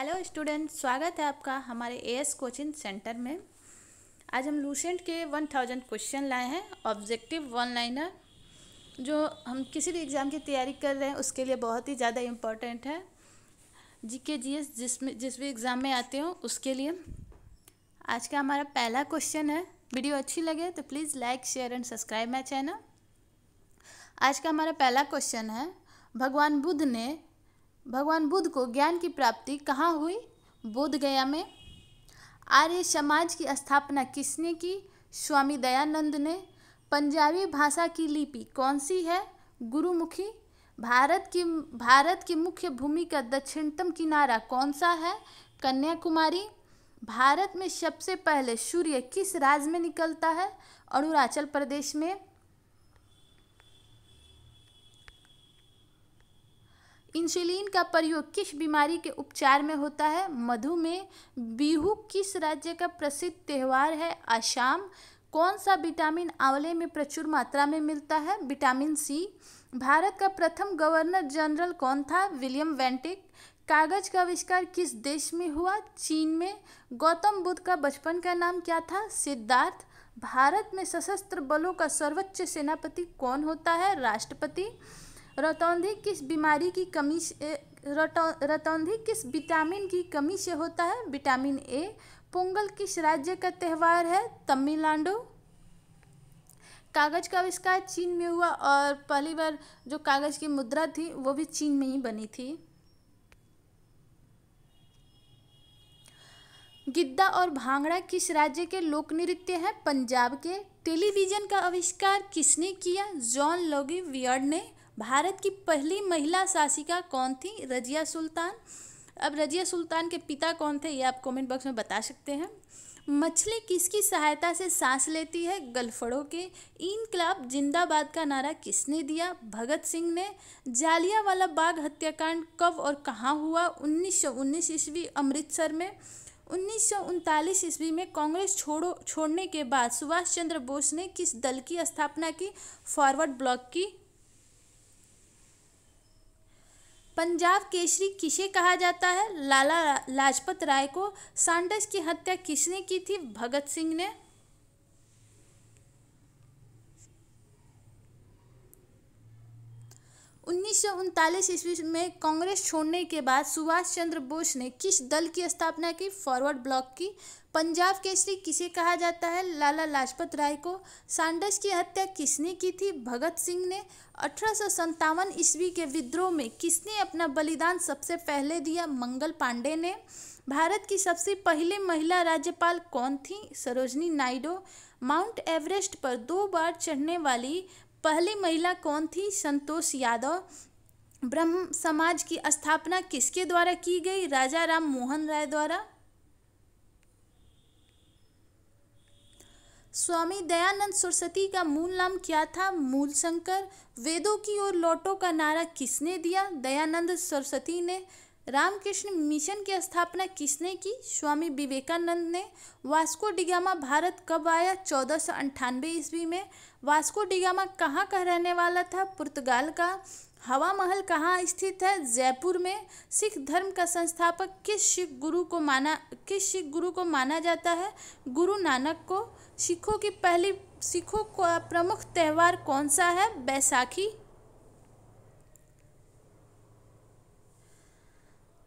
hello student स्वागत है आपका हमारे एएस कोचिंग सेंटर में आज हम लूसेंट के वन थाउजेंड क्वेश्चन लाए हैं ऑब्जेक्टिव वन लाइनर जो हम किसी भी एग्ज़ाम की तैयारी कर रहे हैं उसके लिए बहुत ही ज़्यादा इम्पोर्टेंट है जी के जी एस जिसमें जिस भी एग्ज़ाम में आते हो उसके लिए आज का हमारा पहला क्वेश्चन है वीडियो अच्छी लगे तो please like share and subscribe my channel आज का हमारा पहला क्वेश्चन है भगवान बुद्ध ने भगवान बुद्ध को ज्ञान की प्राप्ति कहाँ हुई बोध गया में आर्य समाज की स्थापना किसने की स्वामी दयानंद ने पंजाबी भाषा की लिपि कौन सी है गुरुमुखी भारत की भारत की मुख्य भूमि का दक्षिणतम किनारा कौन सा है कन्याकुमारी भारत में सबसे पहले सूर्य किस राज्य में निकलता है अरुणाचल प्रदेश में इंसुलिन का प्रयोग किस बीमारी के उपचार में होता है मधुमेह बिहू किस राज्य का प्रसिद्ध त्यौहार है आसाम कौन सा विटामिन आंवले में प्रचुर मात्रा में मिलता है विटामिन सी भारत का प्रथम गवर्नर जनरल कौन था विलियम वेंटिक कागज का आविष्कार किस देश में हुआ चीन में गौतम बुद्ध का बचपन का नाम क्या था सिद्धार्थ भारत में सशस्त्र बलों का सर्वोच्च सेनापति कौन होता है राष्ट्रपति रतौंधी किस बीमारी की कमी से रतौंधी किस विटामिन की कमी से होता है विटामिन ए पोंगल किस राज्य का त्यौहार है तमिलनाडु कागज़ का आविष्कार चीन में हुआ और पहली बार जो कागज़ की मुद्रा थी वो भी चीन में ही बनी थी गिद्दा और भांगड़ा किस राज्य के लोक नृत्य हैं पंजाब के टेलीविज़न का आविष्कार किसने किया जॉन लॉगी वियर्ड ने भारत की पहली महिला शासिका कौन थी रजिया सुल्तान अब रजिया सुल्तान के पिता कौन थे ये आप कमेंट बॉक्स में बता सकते हैं मछली किसकी सहायता से सांस लेती है गलफड़ों के इनकलाब जिंदाबाद का नारा किसने दिया भगत सिंह ने जालिया वाला बाग हत्याकांड कब और कहाँ हुआ 1919 ईस्वी अमृतसर में उन्नीस ईस्वी में कांग्रेस छोड़ो छोड़ने के बाद सुभाष चंद्र बोस ने किस दल की स्थापना की फॉरवर्ड ब्लॉक की पंजाब केसरी किसे कहा जाता है लाला लाजपत राय को सांडस की हत्या किसने की थी भगत सिंह ने उन्नीस ईस्वी में कांग्रेस छोड़ने के बाद सुभाष चंद्र बोस ने किस दल की स्थापना की फॉरवर्ड ब्लॉक की पंजाब केसरी किसे कहा जाता है लाला लाजपत राय को सांडस की हत्या किसने की थी भगत सिंह ने अठारह ईस्वी के विद्रोह में किसने अपना बलिदान सबसे पहले दिया मंगल पांडे ने भारत की सबसे पहले महिला राज्यपाल कौन थी सरोजनी नायडू माउंट एवरेस्ट पर दो बार चढ़ने वाली पहली महिला कौन थी संतोष यादव ब्रह्म समाज की स्थापना किसके द्वारा की गई राजा राम मोहन राय द्वारा स्वामी दयानंद सरस्वती का मूल नाम क्या था मूल शंकर वेदों की ओर लौटो का नारा किसने दिया दयानंद सरस्वती ने रामकृष्ण मिशन की स्थापना किसने की स्वामी विवेकानंद ने वास्को डिगामा भारत कब आया चौदह सौ अंठानवे ईस्वी में वास्को डिगामा कहाँ का रहने वाला था पुर्तगाल का हवा महल कहाँ स्थित है जयपुर में सिख धर्म का संस्थापक किस सिख गुरु को माना किस सिख गुरु को माना जाता है गुरु नानक को सिखों की पहली सिखों का प्रमुख त्यौहार कौन सा है बैसाखी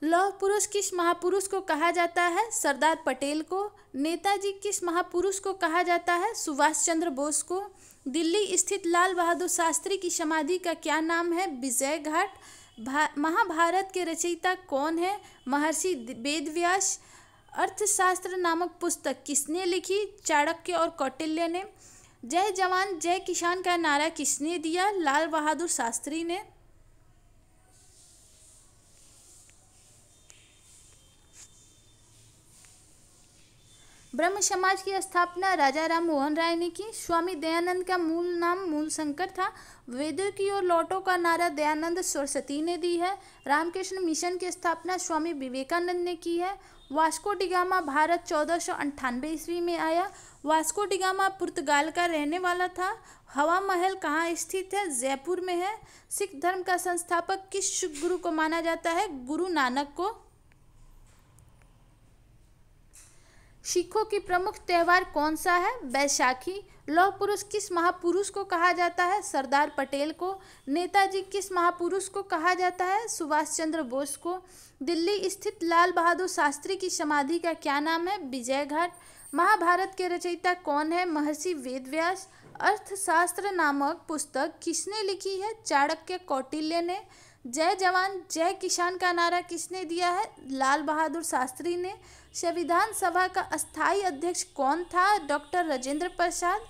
लौह पुरुष किस महापुरुष को कहा जाता है सरदार पटेल को नेताजी किस महापुरुष को कहा जाता है सुभाष चंद्र बोस को दिल्ली स्थित लाल बहादुर शास्त्री की समाधि का क्या नाम है विजय घाट महाभारत के रचयिता कौन है महर्षि वेदव्यास व्यास अर्थशास्त्र नामक पुस्तक किसने लिखी चाणक्य और कौटिल्य ने जय जवान जय किसान का नारा किसने दिया लाल बहादुर शास्त्री ने ब्रह्म समाज की स्थापना राजा राम मोहन राय ने की स्वामी दयानंद का मूल नाम मूल शंकर था वेदों की ओर लौटो का नारा दयानंद सरस्वती ने दी है रामकृष्ण मिशन की स्थापना स्वामी विवेकानंद ने की है वास्को डिगामा भारत चौदह सौ अंठानवे ईस्वी में आया वास्को डिगामा पुर्तगाल का रहने वाला था हवा महल कहाँ स्थित है जयपुर में है सिख धर्म का संस्थापक किस गुरु को माना जाता है गुरु नानक को सिखों की प्रमुख त्यौहार कौन सा है बैसाखी लौह पुरुष किस महापुरुष को कहा जाता है सरदार पटेल को नेताजी किस महापुरुष को कहा जाता है सुभाष चंद्र बोस को दिल्ली स्थित लाल बहादुर शास्त्री की समाधि का क्या नाम है विजय घाट महाभारत के रचयिता कौन है महर्षि वेदव्यास अर्थशास्त्र नामक पुस्तक किसने लिखी है चाणक्य कौटिल्य ने जय जवान जय किसान का नारा किसने दिया है लाल बहादुर शास्त्री ने संविधान सभा का अस्थाई अध्यक्ष कौन था डॉक्टर राजेंद्र प्रसाद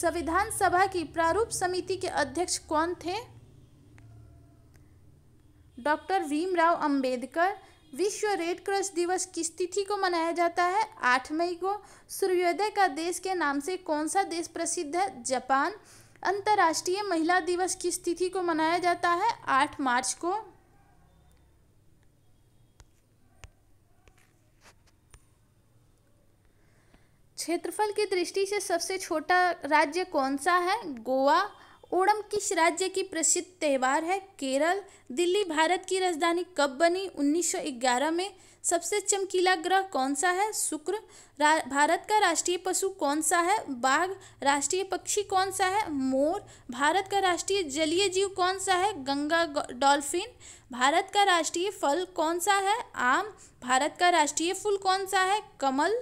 संविधान सभा की प्रारूप समिति के अध्यक्ष कौन थे डॉक्टर भीमराव अंबेडकर विश्व रेड क्रॉस दिवस किस तिथि को मनाया जाता है आठ मई को सूर्योदय का देश के नाम से कौन सा देश प्रसिद्ध है जापान अंतर्राष्ट्रीय महिला दिवस किस तिथि को मनाया जाता है आठ मार्च को क्षेत्रफल की दृष्टि से सबसे छोटा राज्य कौन सा है गोवा ओणम किस राज्य की प्रसिद्ध त्यौहार है केरल दिल्ली भारत की राजधानी कब बनी 1911 में सबसे चमकीला ग्रह कौन सा है शुक्र भारत का राष्ट्रीय पशु कौन सा है बाघ राष्ट्रीय पक्षी कौन सा है मोर भारत का राष्ट्रीय जलीय जीव कौन सा है गंगा डॉल्फिन भारत का राष्ट्रीय फल कौन सा है आम भारत का राष्ट्रीय फूल कौन सा है कमल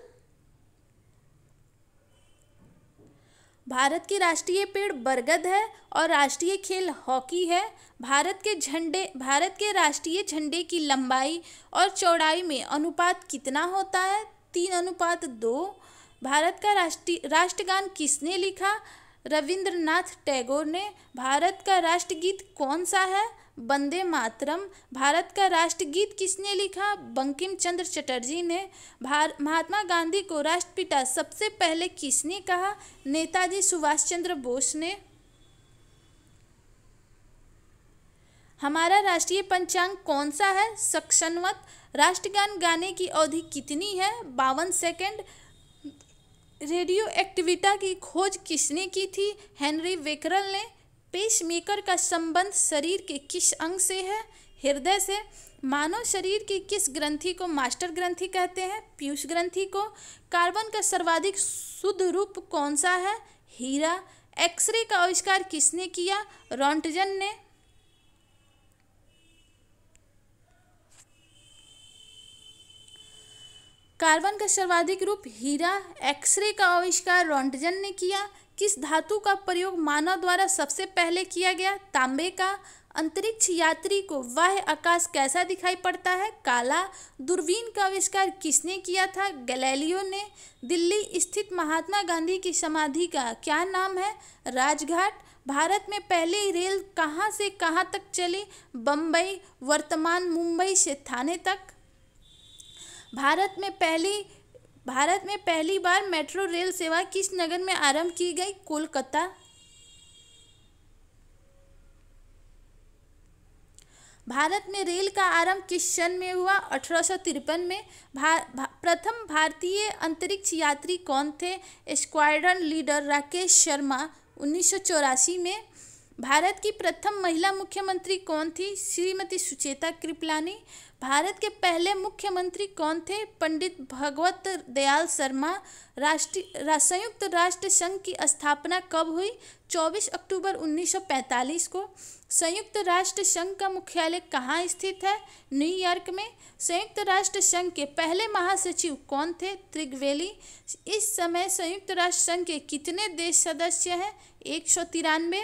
भारत की राष्ट्रीय पेड़ बरगद है और राष्ट्रीय खेल हॉकी है भारत के झंडे भारत के राष्ट्रीय झंडे की लंबाई और चौड़ाई में अनुपात कितना होता है तीन अनुपात दो भारत का राष्ट्रीय राष्ट्रगान किसने लिखा रविंद्रनाथ टैगोर ने भारत का राष्ट्रगीत कौन सा है वंदे मातरम भारत का राष्ट्रगीत किसने लिखा बंकिम चंद्र चटर्जी ने भार महात्मा गांधी को राष्ट्रपिता सबसे पहले किसने कहा नेताजी सुभाष चंद्र बोस ने हमारा राष्ट्रीय पंचांग कौन सा है सक्षणवत राष्ट्रगान गाने की अवधि कितनी है बावन सेकंड रेडियो एक्टिविटा की खोज किसने की थी हेनरी वेकरल ने पेशमेकर का संबंध शरीर के किस अंग से है हृदय से मानव शरीर की किस ग्रंथि को मास्टर ग्रंथि कहते हैं पीयूष ग्रंथि को कार्बन का सर्वाधिक शुद्ध रूप कौन सा है हीरा एक्सरे का आविष्कार किसने किया रॉन्टजन ने कार्बन का सर्वाधिक रूप हीरा एक्सरे का आविष्कार रॉन्टजन ने किया किस धातु का प्रयोग मानव द्वारा सबसे पहले किया गया तांबे का अंतरिक्ष यात्री को वह आकाश कैसा दिखाई पड़ता है काला दूरबीन का आविष्कार किसने किया था गैलेलियो ने दिल्ली स्थित महात्मा गांधी की समाधि का क्या नाम है राजघाट भारत में पहले रेल कहाँ से कहाँ तक चली बम्बई वर्तमान मुंबई से थाने तक भारत में पहली भारत में पहली बार मेट्रो रेल सेवा किस नगर में आरंभ की गई कोलकाता भारत में रेल का आरंभ किस सन में हुआ अठारह में भा, भा, प्रथम भारतीय अंतरिक्ष यात्री कौन थे स्क्वाड्रन लीडर राकेश शर्मा उन्नीस में भारत की प्रथम महिला मुख्यमंत्री कौन थी श्रीमती सुचेता कृपलानी भारत के पहले मुख्यमंत्री कौन थे पंडित भगवत दयाल शर्मा राष्ट्रीय संयुक्त राष्ट्र संघ की स्थापना कब हुई 24 अक्टूबर 1945 को संयुक्त राष्ट्र संघ का मुख्यालय कहाँ स्थित है न्यूयॉर्क में संयुक्त राष्ट्र संघ के पहले महासचिव कौन थे त्रिग्वेली इस समय संयुक्त राष्ट्र संघ के कितने देश सदस्य हैं एक सौ तिरानवे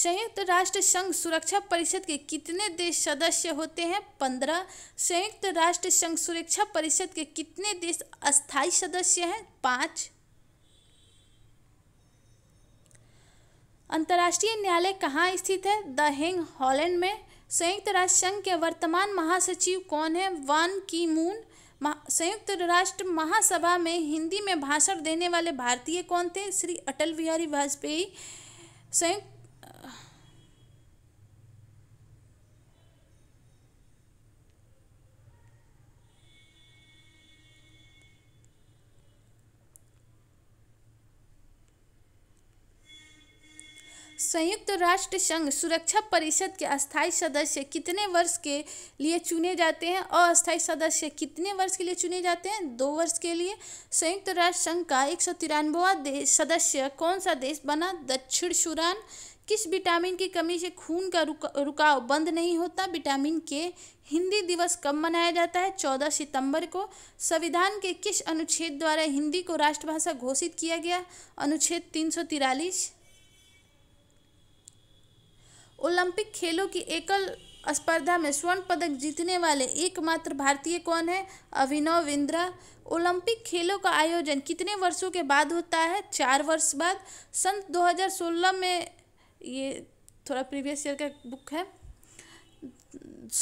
संयुक्त राष्ट्र संघ सुरक्षा परिषद के कितने देश सदस्य होते हैं पंद्रह संयुक्त राष्ट्र संघ सुरक्षा परिषद के कितने देश अस्थायी सदस्य हैं पाँच अंतर्राष्ट्रीय न्यायालय कहाँ स्थित है द हेंग हॉलैंड में संयुक्त राष्ट्र संघ के वर्तमान महासचिव कौन है वान की मून संयुक्त राष्ट्र महासभा में हिंदी में भाषण देने वाले भारतीय कौन थे श्री अटल बिहारी वाजपेयी संयुक्त संयुक्त राष्ट्र संघ सुरक्षा परिषद के अस्थायी सदस्य कितने वर्ष के लिए चुने जाते हैं और अस्थायी सदस्य कितने वर्ष के लिए चुने जाते हैं दो वर्ष के लिए संयुक्त राष्ट्र संघ का एक सौ तिरानवा सदस्य कौन सा देश बना दक्षिण सूडान किस विटामिन की कमी से खून का रुका, रुकाव बंद नहीं होता विटामिन के हिंदी दिवस कब मनाया जाता है चौदह सितंबर को संविधान के किस अनुच्छेद द्वारा हिंदी को राष्ट्रभाषा घोषित किया गया अनुच्छेद तीन ओलंपिक खेलों की एकल स्पर्धा में स्वर्ण पदक जीतने वाले एकमात्र भारतीय कौन है अभिनव इंद्रा ओलंपिक खेलों का आयोजन कितने वर्षों के बाद होता है चार वर्ष बाद सन 2016 में ये थोड़ा प्रीवियस ईयर का बुक है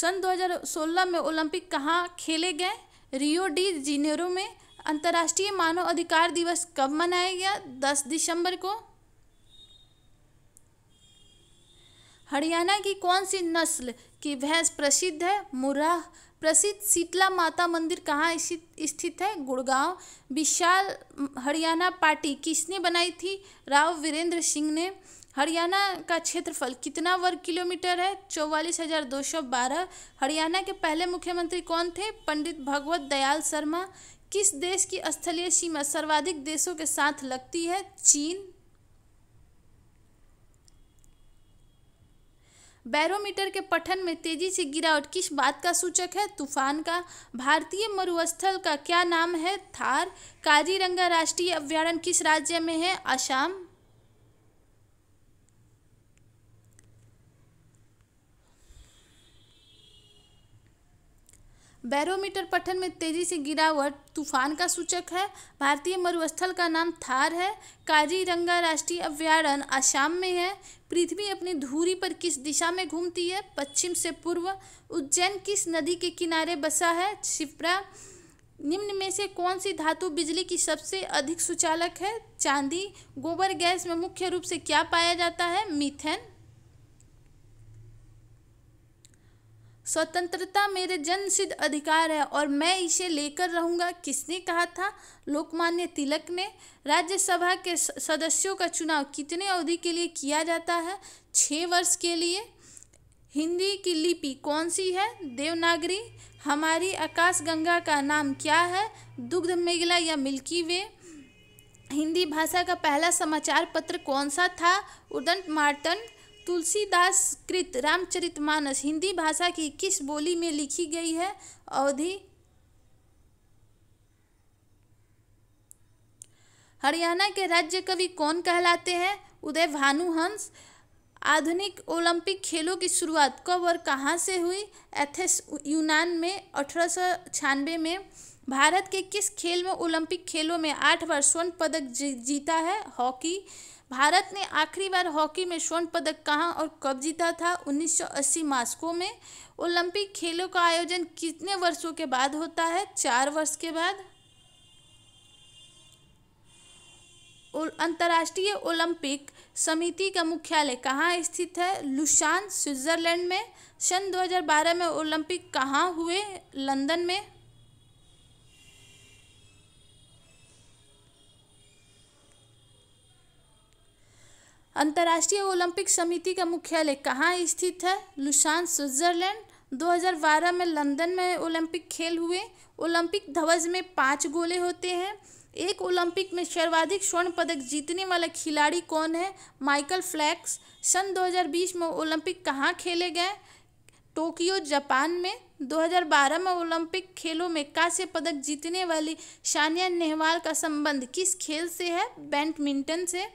सन 2016 में ओलंपिक कहाँ खेले गए रियो डी जिनेरो में अंतर्राष्ट्रीय मानव अधिकार दिवस कब मनाया गया दस दिसंबर को हरियाणा की कौन सी नस्ल की भैंस प्रसिद्ध है मुर्रा प्रसिद्ध शीतला माता मंदिर कहाँ स्थित है गुड़गांव विशाल हरियाणा पार्टी किसने बनाई थी राव वीरेंद्र सिंह ने हरियाणा का क्षेत्रफल कितना वर्ग किलोमीटर है चौवालीस हजार दो सौ बारह हरियाणा के पहले मुख्यमंत्री कौन थे पंडित भगवत दयाल शर्मा किस देश की स्थलीय सीमा सर्वाधिक देशों के साथ लगती है चीन बैरोमीटर के पठन में तेजी से गिरावट किस बात का सूचक है तूफान का भारतीय मरुस्थल का क्या नाम है थार काजीरंगा राष्ट्रीय अभ्यारण किस राज्य में है असम बैरोमीटर पठन में तेजी से गिरावट तूफान का सूचक है भारतीय मरुस्थल का नाम थार है काजीरंगा राष्ट्रीय अभ्यारण्य असम में है पृथ्वी अपनी धूरी पर किस दिशा में घूमती है पश्चिम से पूर्व उज्जैन किस नदी के किनारे बसा है शिप्रा निम्न में से कौन सी धातु बिजली की सबसे अधिक सुचालक है चांदी गोबर गैस में मुख्य रूप से क्या पाया जाता है मीथेन स्वतंत्रता मेरे जन सिद्ध अधिकार है और मैं इसे लेकर रहूंगा किसने कहा था लोकमान्य तिलक ने राज्यसभा के सदस्यों का चुनाव कितने अवधि के लिए किया जाता है छः वर्ष के लिए हिंदी की लिपि कौन सी है देवनागरी हमारी आकाशगंगा का नाम क्या है दुग्ध मेघला या मिल्की वे हिंदी भाषा का पहला समाचार पत्र कौन सा था उदंत मार्टन तुलसीदास कृत रामचरितमानस हिंदी भाषा की किस बोली में लिखी गई है अवधि हरियाणा के राज्य कवि कौन कहलाते हैं उदय भानुहंस आधुनिक ओलंपिक खेलों की शुरुआत कब और कहाँ से हुई एथेस यूनान में अठारह में भारत के किस खेल में ओलंपिक खेलों में आठ बार स्वर्ण पदक जी, जीता है हॉकी भारत ने आखिरी बार हॉकी में स्वर्ण पदक कहाँ और कब जीता था 1980 मास्को में ओलंपिक खेलों का आयोजन कितने वर्षों के बाद होता है चार वर्ष के बाद अंतर्राष्ट्रीय ओलंपिक समिति का मुख्यालय कहाँ स्थित है लुशान स्विट्जरलैंड में सन 2012 में ओलंपिक कहाँ हुए लंदन में अंतर्राष्ट्रीय ओलंपिक समिति का मुख्यालय कहाँ स्थित है लुसान स्विट्जरलैंड 2012 में लंदन में ओलंपिक खेल हुए ओलंपिक ध्वज में पाँच गोले होते हैं एक ओलंपिक में सर्वाधिक स्वर्ण पदक जीतने वाला खिलाड़ी कौन है माइकल फ्लैक्स सन 2020 में ओलंपिक कहाँ खेले गए टोक्यो जापान में 2012 में ओलंपिक खेलों में कांस्य पदक जीतने वाली सानिया नेहवाल का संबंध किस खेल से है बैडमिंटन से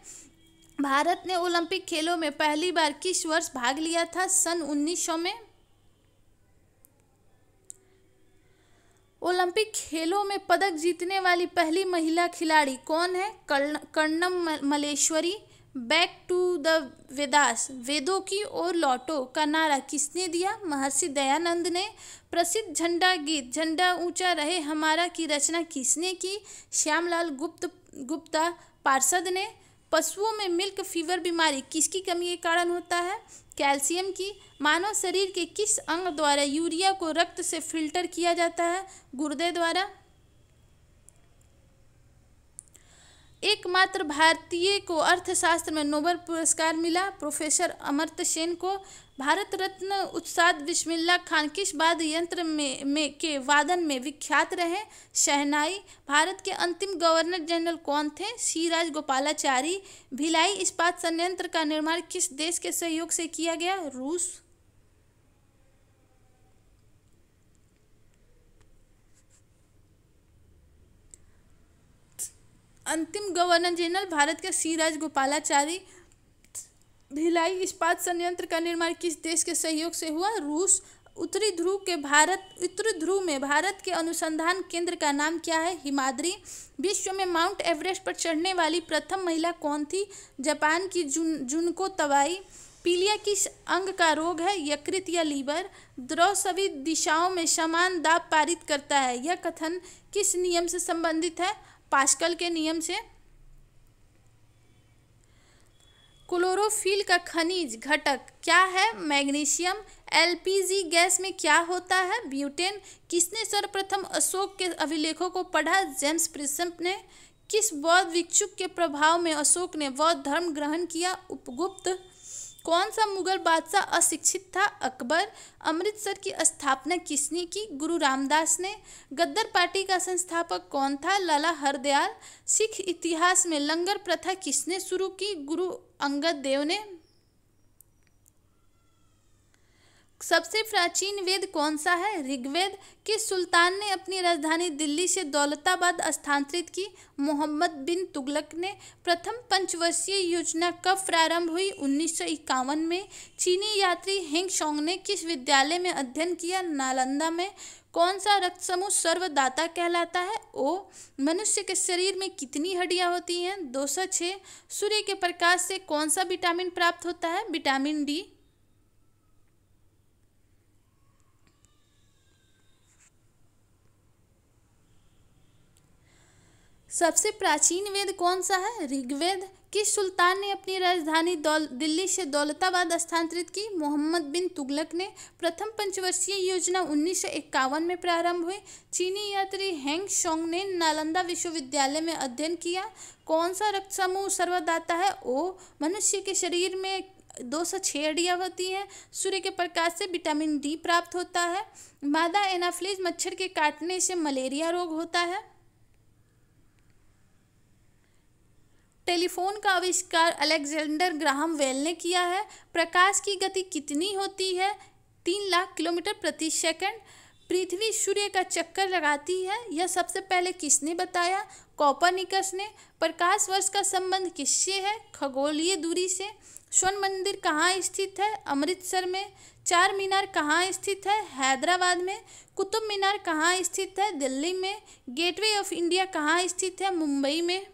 भारत ने ओलंपिक खेलों में पहली बार किस वर्ष भाग लिया था सन 1900 में ओलंपिक खेलों में पदक जीतने वाली पहली महिला खिलाड़ी कौन है Karnam Malleswari back to the Vedas वेदों की ओर लौटो का नारा किसने दिया महर्षि दयानंद ने प्रसिद्ध झंडा गीत झंडा ऊंचा रहे हमारा की रचना किसने की श्यामलाल गुप्त गुप्ता पार्षद ने पशुओं में मिल्क फीवर बीमारी किसकी कमी के कारण होता है कैल्शियम की मानव शरीर के किस अंग द्वारा यूरिया को रक्त से फिल्टर किया जाता है गुर्दे द्वारा एकमात्र भारतीय को अर्थशास्त्र में नोबल पुरस्कार मिला प्रोफेसर अमर्त सेन को भारत रत्न उत्साद बिस्मिल्ला खान किस वाद यंत्र में, में के वादन में विख्यात रहे शहनाई भारत के अंतिम गवर्नर जनरल कौन थे सी राज गोपालाचारी भिलाई इस्पात संयंत्र का निर्माण किस देश के सहयोग से किया गया रूस अंतिम गवर्नर जनरल भारत के सी राजगोपालाचारी भिलाई इस्पात संयंत्र का निर्माण किस देश के सहयोग से हुआ रूस उत्तरी ध्रुव के भारत उत्तरी ध्रुव में भारत के अनुसंधान केंद्र का नाम क्या है हिमाद्री विश्व में माउंट एवरेस्ट पर चढ़ने वाली प्रथम महिला कौन थी जापान की जुन जुनको तवाई पीलिया किस अंग का रोग है यकृत या लीवर द्रव सभी दिशाओं में समान दाब पारित करता है यह कथन किस नियम से संबंधित है पास्कल के नियम से क्लोरोफिल का खनिज घटक क्या है मैग्नीशियम एलपीजी गैस में क्या होता है ब्यूटेन किसने सर्वप्रथम अशोक के अभिलेखों को पढ़ा जेम्स प्रिसम्प ने किस बौद्ध भिक्षुक के प्रभाव में अशोक ने बौद्ध धर्म ग्रहण किया उपगुप्त कौन सा मुगल बादशाह अशिक्षित था अकबर अमृतसर की स्थापना किसने की गुरु रामदास ने गद्दर पार्टी का संस्थापक कौन था लाला हरदयाल सिख इतिहास में लंगर प्रथा किसने शुरू की गुरु अंगद देव ने सबसे प्राचीन वेद कौन सा है ऋग्वेद किस सुल्तान ने अपनी राजधानी दिल्ली से दौलताबाद स्थानांतरित की मोहम्मद बिन तुगलक ने प्रथम पंचवर्षीय योजना कब प्रारंभ हुई उन्नीस में चीनी यात्री हेंग शोंग ने किस विद्यालय में अध्ययन किया नालंदा में कौन सा रक्त समूह सर्वदाता कहलाता है ओ मनुष्य के शरीर में कितनी हड्डियां होती हैं दो सौ छः सूर्य के प्रकाश से कौन सा विटामिन प्राप्त होता है विटामिन डी सबसे प्राचीन वेद कौन सा है ऋग्वेद किस सुल्तान ने अपनी राजधानी दिल्ली से दौलताबाद स्थानांतरित की मोहम्मद बिन तुगलक ने प्रथम पंचवर्षीय योजना उन्नीस में प्रारंभ हुई चीनी यात्री हैंग शोंग ने नालंदा विश्वविद्यालय में अध्ययन किया कौन सा रक्त समूह सर्वदाता है ओ मनुष्य के शरीर में दो सौ छः अड़ियाँ होती हैं सूर्य के प्रकाश से विटामिन डी प्राप्त होता है मादा एनाफ्लिज मच्छर के काटने से मलेरिया रोग होता है टेलीफोन का आविष्कार अलेक्जेंडर ग्राहम वेल ने किया है प्रकाश की गति कितनी होती है तीन लाख किलोमीटर प्रति सेकंड पृथ्वी सूर्य का चक्कर लगाती है यह सबसे पहले किसने बताया कॉपरनिकस ने प्रकाश वर्ष का संबंध किससे है खगोलीय दूरी से स्वर्ण मंदिर कहाँ स्थित है अमृतसर में चार मीनार कहाँ स्थित है हैदराबाद में कुतुब मीनार कहाँ स्थित है दिल्ली में गेटवे ऑफ इंडिया कहाँ स्थित है मुंबई में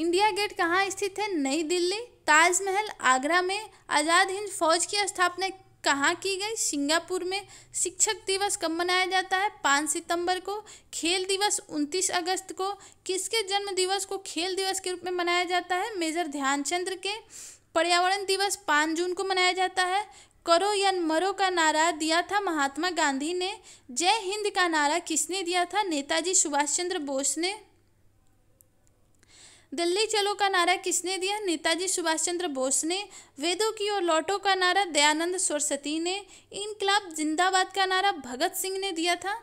इंडिया गेट कहाँ स्थित है नई दिल्ली ताजमहल आगरा में आज़ाद हिंद फौज की स्थापना कहाँ की गई सिंगापुर में शिक्षक दिवस कब मनाया जाता है पाँच सितंबर को खेल दिवस उनतीस अगस्त को किसके जन्म दिवस को खेल दिवस के रूप में मनाया जाता है मेजर ध्यानचंद्र के पर्यावरण दिवस पाँच जून को मनाया जाता है करो या मरो का नारा दिया था महात्मा गांधी ने जय हिंद का नारा किसने दिया था नेताजी सुभाष चंद्र बोस ने दिल्ली चलो का नारा किसने दिया नेताजी सुभाष चंद्र बोस ने वेदों की ओर लौटो का नारा दयानंद सरस्वती ने इनकलाब जिंदाबाद का नारा भगत सिंह ने दिया था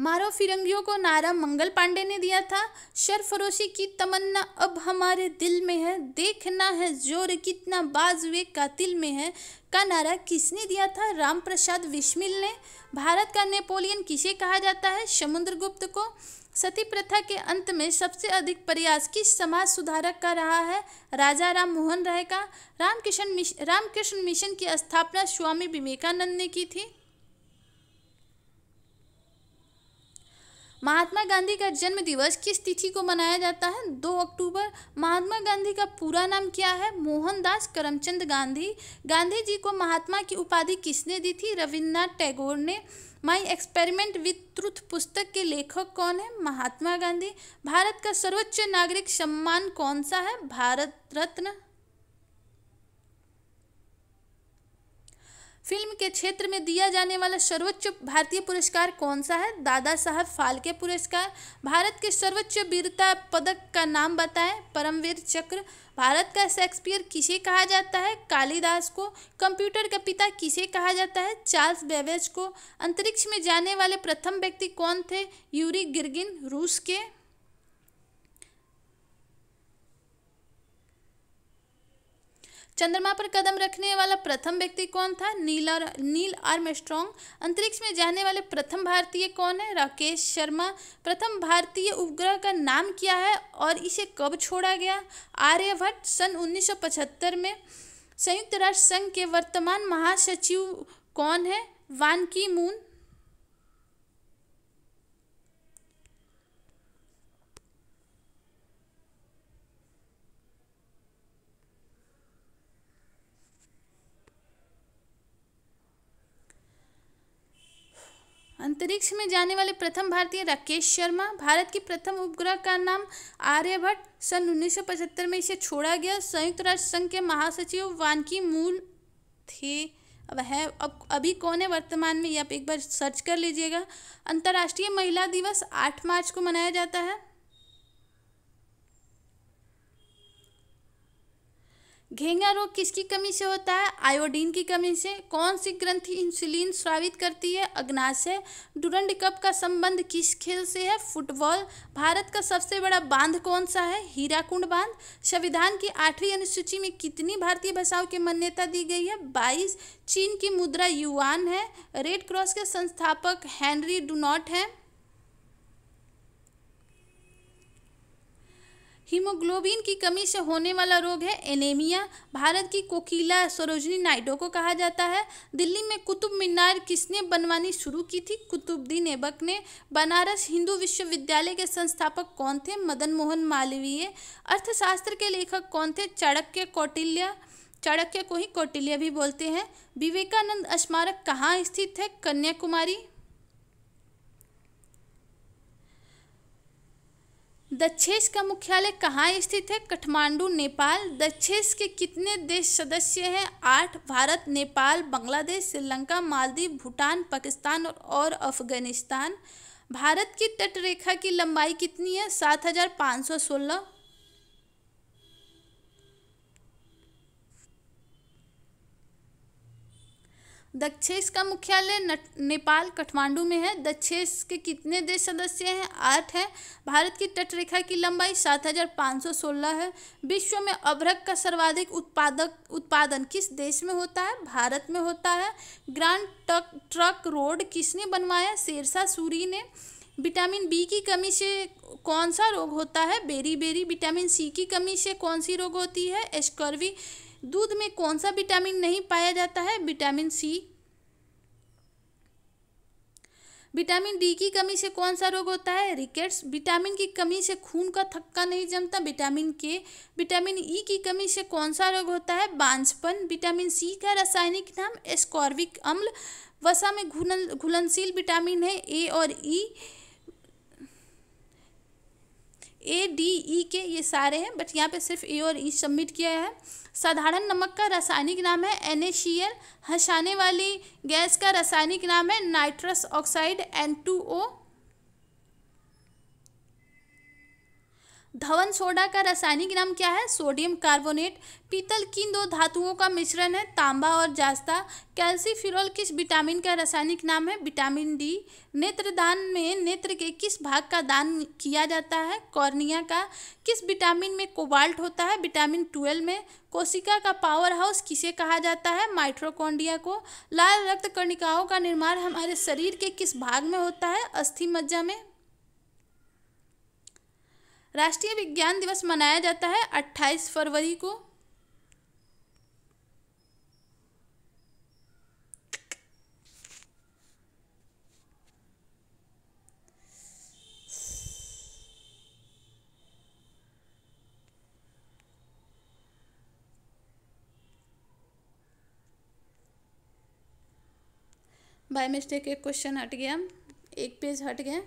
मारो फिरंगियों को नारा मंगल पांडे ने दिया था शरफरोशी की तमन्ना अब हमारे दिल में है देखना है जोर कितना बाज हुए कातिल में है का नारा किसने दिया था राम प्रसाद विश्मिल ने भारत का नेपोलियन किसे कहा जाता है समुद्रगुप्त को सती प्रथा के अंत में सबसे अधिक प्रयास किस समाज सुधारक का रहा है राजा राम मोहन राय का रामकृष्ण मिश, रामकृष्ण मिशन की स्थापना स्वामी विवेकानंद ने की थी महात्मा गांधी का जन्म दिवस किस तिथि को मनाया जाता है दो अक्टूबर महात्मा गांधी का पूरा नाम क्या है मोहनदास करमचंद गांधी गांधी जी को महात्मा की उपाधि किसने दी थी रविन्द्रनाथ टैगोर ने माई एक्सपेरिमेंट विथ ट्रुथ पुस्तक के लेखक कौन है महात्मा गांधी भारत का सर्वोच्च नागरिक सम्मान कौन सा है भारत रत्न फिल्म के क्षेत्र में दिया जाने वाला सर्वोच्च भारतीय पुरस्कार कौन सा है दादा साहब फाल्के पुरस्कार भारत के सर्वोच्च वीरता पदक का नाम बताएं परमवीर चक्र भारत का शेक्सपियर किसे कहा जाता है कालिदास को कंप्यूटर का पिता किसे कहा जाता है चार्ल्स बेवेज को अंतरिक्ष में जाने वाले प्रथम व्यक्ति कौन थे यूरी गिरगिन रूस के चंद्रमा पर कदम रखने वाला प्रथम व्यक्ति कौन था नीला नील आर्म स्ट्रॉन्ग अंतरिक्ष में जाने वाले प्रथम भारतीय कौन है राकेश शर्मा प्रथम भारतीय उपग्रह का नाम क्या है और इसे कब छोड़ा गया आर्यभट्ट सन 1975 में संयुक्त राष्ट्र संघ के वर्तमान महासचिव कौन है वानकी मून अंतरिक्ष में जाने वाले प्रथम भारतीय राकेश शर्मा भारत की प्रथम उपग्रह का नाम आर्यभट्ट सन 1975 में इसे छोड़ा गया संयुक्त राष्ट्र संघ के महासचिव वानकी मूल थे अब है अब अभी कौन है वर्तमान में ये आप एक बार सर्च कर लीजिएगा अंतर्राष्ट्रीय महिला दिवस 8 मार्च को मनाया जाता है घेंगा रोग किसकी कमी से होता है आयोडीन की कमी से कौन सी ग्रंथि इंसुलिन स्रावित करती है अग्नाशय डुरंड कप का संबंध किस खेल से है फुटबॉल भारत का सबसे बड़ा बांध कौन सा है हीराकुंड बांध संविधान की आठवीं अनुसूची में कितनी भारतीय भाषाओं की मान्यता दी गई है बाईस चीन की मुद्रा युवान है रेड क्रॉस के संस्थापक हैंनरी डुनॉट हैं हीमोग्लोबिन की कमी से होने वाला रोग है एनेमिया भारत की कोकिला सरोजनी नायडो को कहा जाता है दिल्ली में कुतुब मीनार किसने बनवानी शुरू की थी कुतुबद्दीन ऐबक ने बनारस हिंदू विश्वविद्यालय के संस्थापक कौन थे मदन मोहन मालवीय अर्थशास्त्र के लेखक कौन थे चाणक्य कौटिल्य चाणक्य को ही कौटिल्य भी बोलते हैं विवेकानंद स्मारक कहाँ स्थित है कन्याकुमारी दक्षेस का मुख्यालय कहाँ स्थित है कठमांडू नेपाल दक्षेस के कितने देश सदस्य हैं आठ भारत नेपाल बांग्लादेश श्रीलंका मालदीव भूटान पाकिस्तान और अफगानिस्तान भारत की तटरेखा की लंबाई कितनी है सात हज़ार पाँच सौ सोलह दक्षेश का मुख्यालय नेपाल काठमांडू में है दक्षेश के कितने देश सदस्य हैं आठ हैं भारत की तटरेखा की लंबाई 7,516 है विश्व में अभ्रक का सर्वाधिक उत्पादक उत्पादन किस देश में होता है भारत में होता है ग्रांड टक ट्रक रोड किसने बनवाया शेरशाह सूरी ने विटामिन बी की कमी से कौन सा रोग होता है बेरी बेरी विटामिन सी की कमी से कौन सी रोग होती है एस्कर्वी दूध में कौन सा विटामिन नहीं पाया जाता है विटामिन सी विटामिन डी की कमी से कौन सा रोग होता है रिकेट्स विटामिन की कमी से खून का थक्का नहीं जमता विटामिन के विटामिन ई e की कमी से कौन सा रोग होता है बांझपन विटामिन सी का रासायनिक नाम एस्कॉर्बिक अम्ल वसा में घुलन घुलनशील विटामिन है ए और ई ए डी ई के ये सारे हैं बट यहाँ पे सिर्फ ए और ई e सबमिट किया है साधारण नमक का रासायनिक नाम है एनेशियल हंसाने वाली गैस का रासायनिक नाम है nitrous oxide N two O धवन सोडा का रासायनिक नाम क्या है सोडियम कार्बोनेट पीतल किन दो धातुओं का मिश्रण है तांबा और जास्ता कैल्सीफिरॉल किस विटामिन का रासायनिक नाम है विटामिन डी नेत्रदान में नेत्र के किस भाग का दान किया जाता है कॉर्निया का किस विटामिन में कोबाल्ट होता है विटामिन ट्वेल्व में कोशिका का पावर हाउस किसे कहा जाता है माइट्रोकोंडिया को लाल रक्त कर्णिकाओं का निर्माण हमारे शरीर के किस भाग में होता है अस्थि मज्जा में राष्ट्रीय विज्ञान दिवस मनाया जाता है 28 फरवरी को बाय मिस्टेक एक क्वेश्चन हट गया एक पेज हट गया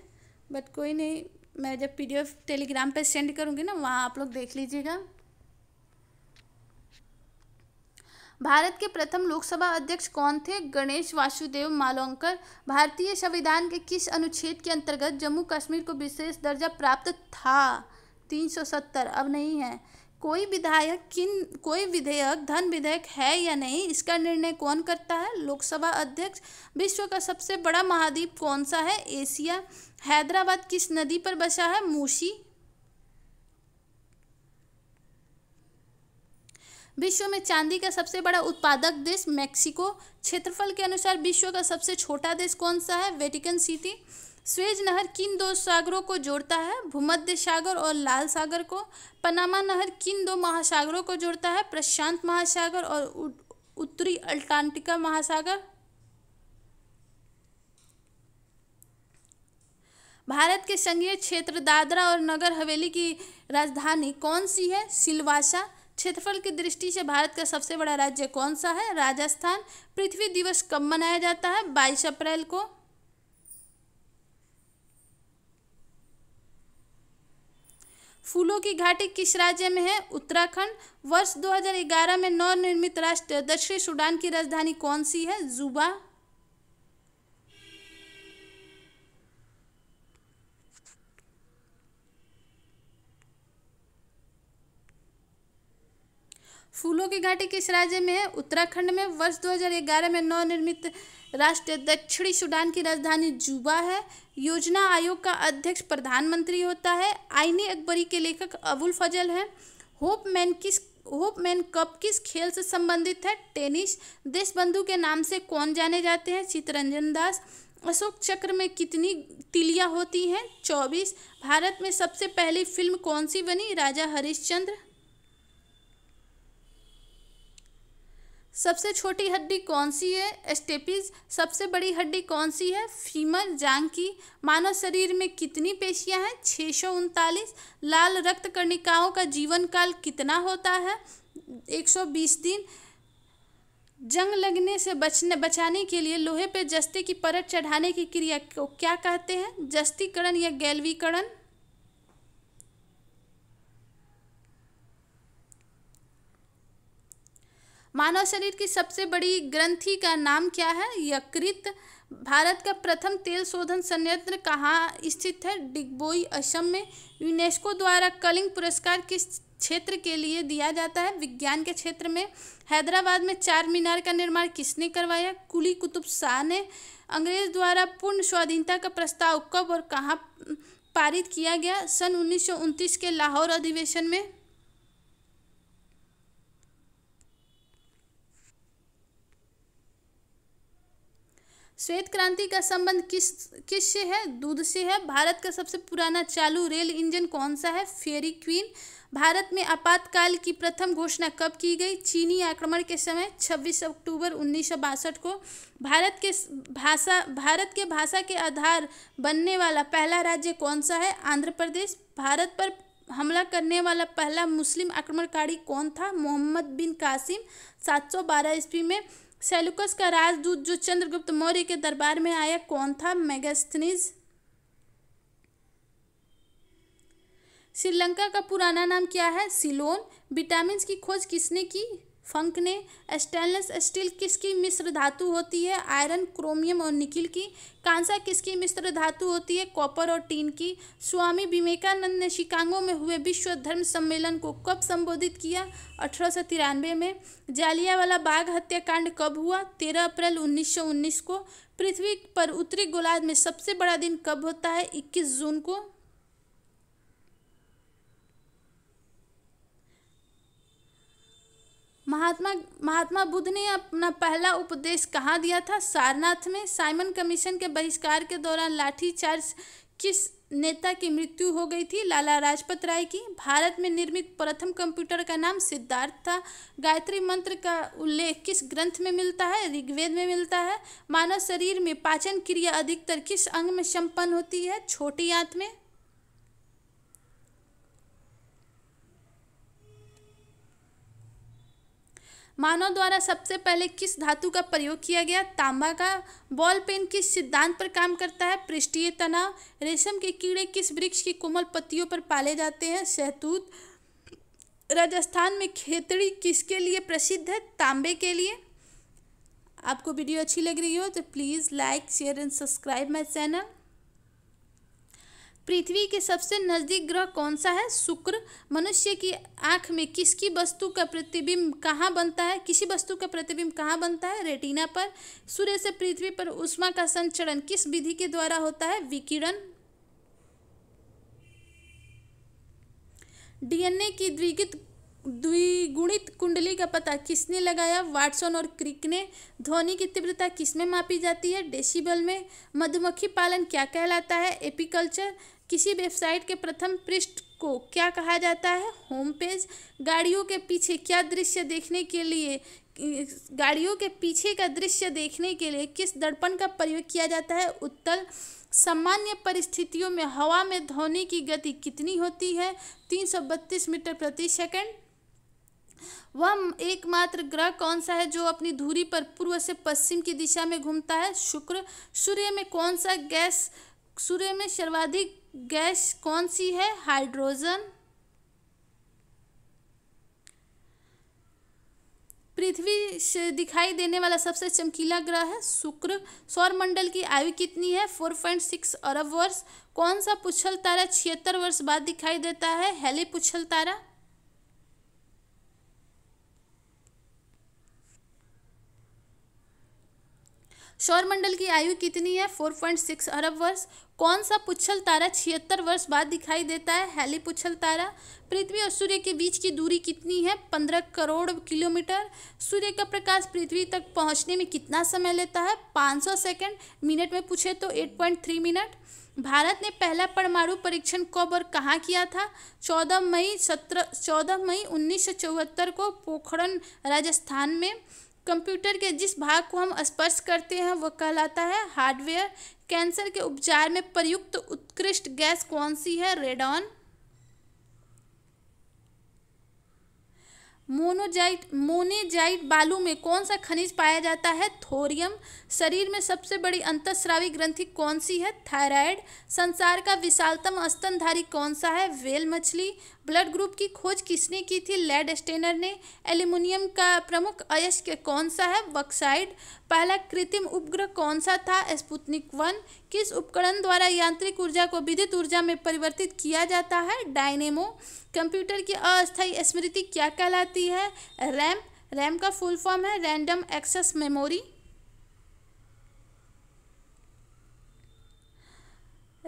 बट कोई नहीं मैं जब पीडीएफ टेलीग्राम पे सेंड करूँगी ना वहाँ आप लोग देख लीजिएगा भारत के प्रथम लोकसभा अध्यक्ष कौन थे गणेश वासुदेव मालोंकर भारतीय संविधान के किस अनुच्छेद के अंतर्गत जम्मू कश्मीर को विशेष दर्जा प्राप्त था 370 अब नहीं है कोई विधायक किन कोई विधेयक धन विधेयक है या नहीं इसका निर्णय कौन करता है लोकसभा अध्यक्ष विश्व का सबसे बड़ा महाद्वीप कौन सा है एशिया हैदराबाद किस नदी पर बसा है मूशी विश्व में चांदी का सबसे बड़ा उत्पादक देश मेक्सिको क्षेत्रफल के अनुसार विश्व का सबसे छोटा देश कौन सा है वेटिकन सिटी स्वेज नहर किन दो सागरों को जोड़ता है भूमध्य सागर और लाल सागर को पनामा नहर किन दो महासागरों को जोड़ता है प्रशांत महासागर और उत्तरी अल्टांटिका महासागर भारत के संघीय क्षेत्र दादरा और नगर हवेली की राजधानी कौन सी है सिलवासा क्षेत्रफल की दृष्टि से भारत का सबसे बड़ा राज्य कौन सा है राजस्थान पृथ्वी दिवस कब मनाया जाता है बाईस अप्रैल को फूलों की घाटी किस राज्य में है उत्तराखंड वर्ष 2011 में नवनिर्मित राष्ट्र दक्षिण सूडान की राजधानी कौन सी है जुबा फूलों की घाटी किस राज्य में है उत्तराखंड में वर्ष 2011 में नवनिर्मित राष्ट्र दक्षिणी सूडान की राजधानी जुबा है योजना आयोग का अध्यक्ष प्रधानमंत्री होता है आईने अकबरी के लेखक अबुल फजल हैं होप मैन किस होप मैन कप किस खेल से संबंधित है टेनिस देश बंधु के नाम से कौन जाने जाते हैं चितरंजन दास अशोक चक्र में कितनी तिलियां होती हैं चौबीस भारत में सबसे पहली फिल्म कौन सी बनी राजा हरिश्चंद्र सबसे छोटी हड्डी कौन सी है एस्टेपिज सबसे बड़ी हड्डी कौन सी है फीमर जांग की मानव शरीर में कितनी पेशियां हैं छः सौ उनतालीस लाल रक्त कर्णिकाओं का जीवन काल कितना होता है एक सौ बीस दिन जंग लगने से बचने बचाने के लिए लोहे पर जस्ते की परत चढ़ाने की क्रिया को क्या कहते हैं जस्तीकरण या गैलवीकरण मानव शरीर की सबसे बड़ी ग्रंथि का नाम क्या है यकृत भारत का प्रथम तेल शोधन संयंत्र कहाँ स्थित है डिगबोई असम में यूनेस्को द्वारा कलिंग पुरस्कार किस क्षेत्र के लिए दिया जाता है विज्ञान के क्षेत्र में हैदराबाद में चार मीनार का निर्माण किसने करवाया कुली कुतुब शाह ने अंग्रेज द्वारा पूर्ण स्वाधीनता का प्रस्ताव कब और कहाँ पारित किया गया सन उन्नीस के लाहौर अधिवेशन में श्वेत क्रांति का संबंध किस किस से है दूध से है भारत का सबसे पुराना चालू रेल इंजन कौन सा है फेरी क्वीन भारत में आपातकाल की प्रथम घोषणा कब की गई चीनी आक्रमण के समय 26 अक्टूबर उन्नीस को भारत के भाषा भारत के भाषा के आधार बनने वाला पहला राज्य कौन सा है आंध्र प्रदेश भारत पर हमला करने वाला पहला मुस्लिम आक्रमणकारी कौन था मोहम्मद बिन कासिम 712 सौ ईस्वी में सेलुकस का राजदूत जो चंद्रगुप्त मौर्य के दरबार में आया कौन था मेगास्थनीज श्रीलंका का पुराना नाम क्या है सिलोन विटामिन की खोज किसने की फंक ने स्टेनलेस स्टील किसकी मिश्र धातु होती है आयरन क्रोमियम और निकिल की कांसा किसकी मिश्र धातु होती है कॉपर और टीन की स्वामी विवेकानंद ने शिकागो में हुए विश्व धर्म सम्मेलन को कब संबोधित किया अठारह में जालियावाला बाग हत्याकांड कब हुआ 13 अप्रैल 1919 को पृथ्वी पर उत्तरी गोलार्ध में सबसे बड़ा दिन कब होता है 21 जून को महात्मा महात्मा बुद्ध ने अपना पहला उपदेश कहाँ दिया था सारनाथ में साइमन कमीशन के बहिष्कार के दौरान लाठीचार्ज किस नेता की मृत्यु हो गई थी लाला लाजपत राय की भारत में निर्मित प्रथम कंप्यूटर का नाम सिद्धार्थ था गायत्री मंत्र का उल्लेख किस ग्रंथ में मिलता है ऋग्वेद में मिलता है मानव शरीर में पाचन क्रिया अधिकतर किस अंग में संपन्न होती है छोटी आंत में मानव द्वारा सबसे पहले किस धातु का प्रयोग किया गया तांबा का बॉल पेन किस सिद्धांत पर काम करता है पृष्ठीय तनाव रेशम के कीड़े किस वृक्ष की कोमल पत्तियों पर पाले जाते हैं शहतूत राजस्थान में खेतड़ी किसके लिए प्रसिद्ध है तांबे के लिए आपको वीडियो अच्छी लग रही हो तो please like share and subscribe my channel पृथ्वी के सबसे नज़दीक ग्रह कौन सा है शुक्र मनुष्य की आँख में किसकी वस्तु का प्रतिबिंब कहाँ बनता है किसी वस्तु का प्रतिबिंब कहाँ बनता है रेटिना पर सूर्य से पृथ्वी पर उष्मा का संचरण किस विधि के द्वारा होता है विकिरण डीएनए की द्विगित द्विगुणित कुंडली का पता किसने लगाया वाटसन और क्रिक ने ध्वनि की तीव्रता किसमें मापी जाती है डेसिबल में मधुमक्खी पालन क्या कहलाता है एपिकल्चर किसी वेबसाइट के प्रथम पृष्ठ को क्या कहा जाता है होम पेज गाड़ियों के पीछे क्या दृश्य देखने के लिए गाड़ियों के पीछे का दृश्य देखने के लिए किस दर्पण का प्रयोग किया जाता है उत्तल सामान्य परिस्थितियों में हवा में ध्वनि की गति कितनी होती है तीन सौ बत्तीस मीटर प्रति सेकंड वह एकमात्र ग्रह कौन सा है जो अपनी धुरी पर पूर्व से पश्चिम की दिशा में घूमता है शुक्र सूर्य में कौन सा गैस सूर्य में सर्वाधिक गैस कौन सी है हाइड्रोजन पृथ्वी से दिखाई देने वाला सबसे चमकीला ग्रह है शुक्र सौरमंडल की आयु कितनी है फोर पॉइंट सिक्स अरब वर्ष कौन सा पुछल तारा छिहत्तर वर्ष बाद दिखाई देता है हेली पुछल तारा मंडल की आयु कितनी है 4.6 अरब वर्ष कौन सा पुच्छल तारा छिहत्तर वर्ष बाद दिखाई देता है हेली पुच्छल तारा पृथ्वी और सूर्य के बीच की दूरी कितनी है पंद्रह करोड़ किलोमीटर सूर्य का प्रकाश पृथ्वी तक पहुंचने में कितना समय लेता है 500 सेकेंड मिनट में पूछे तो 8.3 मिनट भारत ने पहला परमाणु परीक्षण कब और कहाँ किया था 14 मई सत्रह चौदह मई उन्नीस को पोखरण राजस्थान में कंप्यूटर के जिस भाग को हम स्पर्श करते हैं वह कहलाता है हार्डवेयर कैंसर के उपचार में प्रयुक्त उत्कृष्ट गैस कौन सी है रेडॉन मोनोजाइट मोनेजाइट बालू में कौन सा खनिज पाया जाता है थोरियम शरीर में सबसे बड़ी अंतस्रावी ग्रंथि कौन सी है थायराइड संसार का विशालतम स्तनधारी कौन सा है वेल मछली ब्लड ग्रुप की खोज किसने की थी लेड स्टेनर ने एल्यूमिनियम का प्रमुख अयस्क कौन सा है बक्साइड पहला कृत्रिम उपग्रह कौन सा था स्पुतनिक वन किस उपकरण द्वारा यांत्रिक ऊर्जा को विद्युत ऊर्जा में परिवर्तित किया जाता है डायनेमो कंप्यूटर की अस्थायी स्मृति क्या कहलाती है रैम रैम का फुल फॉर्म है रैंडम एक्सेस मेमोरी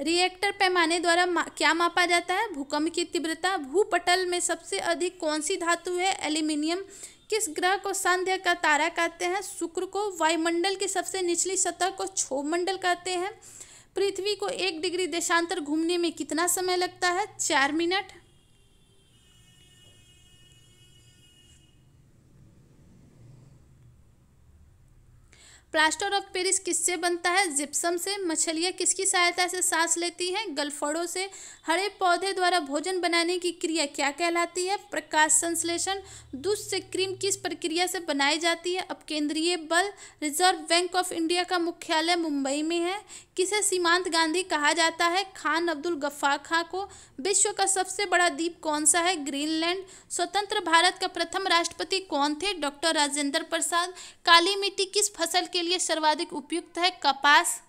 रिएक्टर पैमाने द्वारा मा, क्या मापा जाता है भूकंप की तीव्रता भूपटल में सबसे अधिक कौन सी धातु है एल्यूमिनियम किस ग्रह को संध्या का तारा कहते हैं शुक्र को वायुमंडल की सबसे निचली सतह को क्षोभमंडल कहते हैं पृथ्वी को एक डिग्री देशांतर घूमने में कितना समय लगता है चार मिनट प्लास्टर ऑफ पेरिस किससे बनता है जिप्सम से मछलियाँ किसकी सहायता से सांस लेती हैं गलफड़ों से हरे पौधे द्वारा भोजन बनाने की क्रिया क्या कहलाती है प्रकाश संश्लेषण दूध से क्रीम किस प्रक्रिया से बनाई जाती है अब केंद्रीय बल रिजर्व बैंक ऑफ इंडिया का मुख्यालय मुंबई में है किसे सीमांत गांधी कहा जाता है खान अब्दुल गफ्फार खां को विश्व का सबसे बड़ा द्वीप कौन सा है ग्रीनलैंड स्वतंत्र भारत का प्रथम राष्ट्रपति कौन थे डॉक्टर राजेंद्र प्रसाद काली मिट्टी किस फसल के लिए सर्वाधिक उपयुक्त है कपास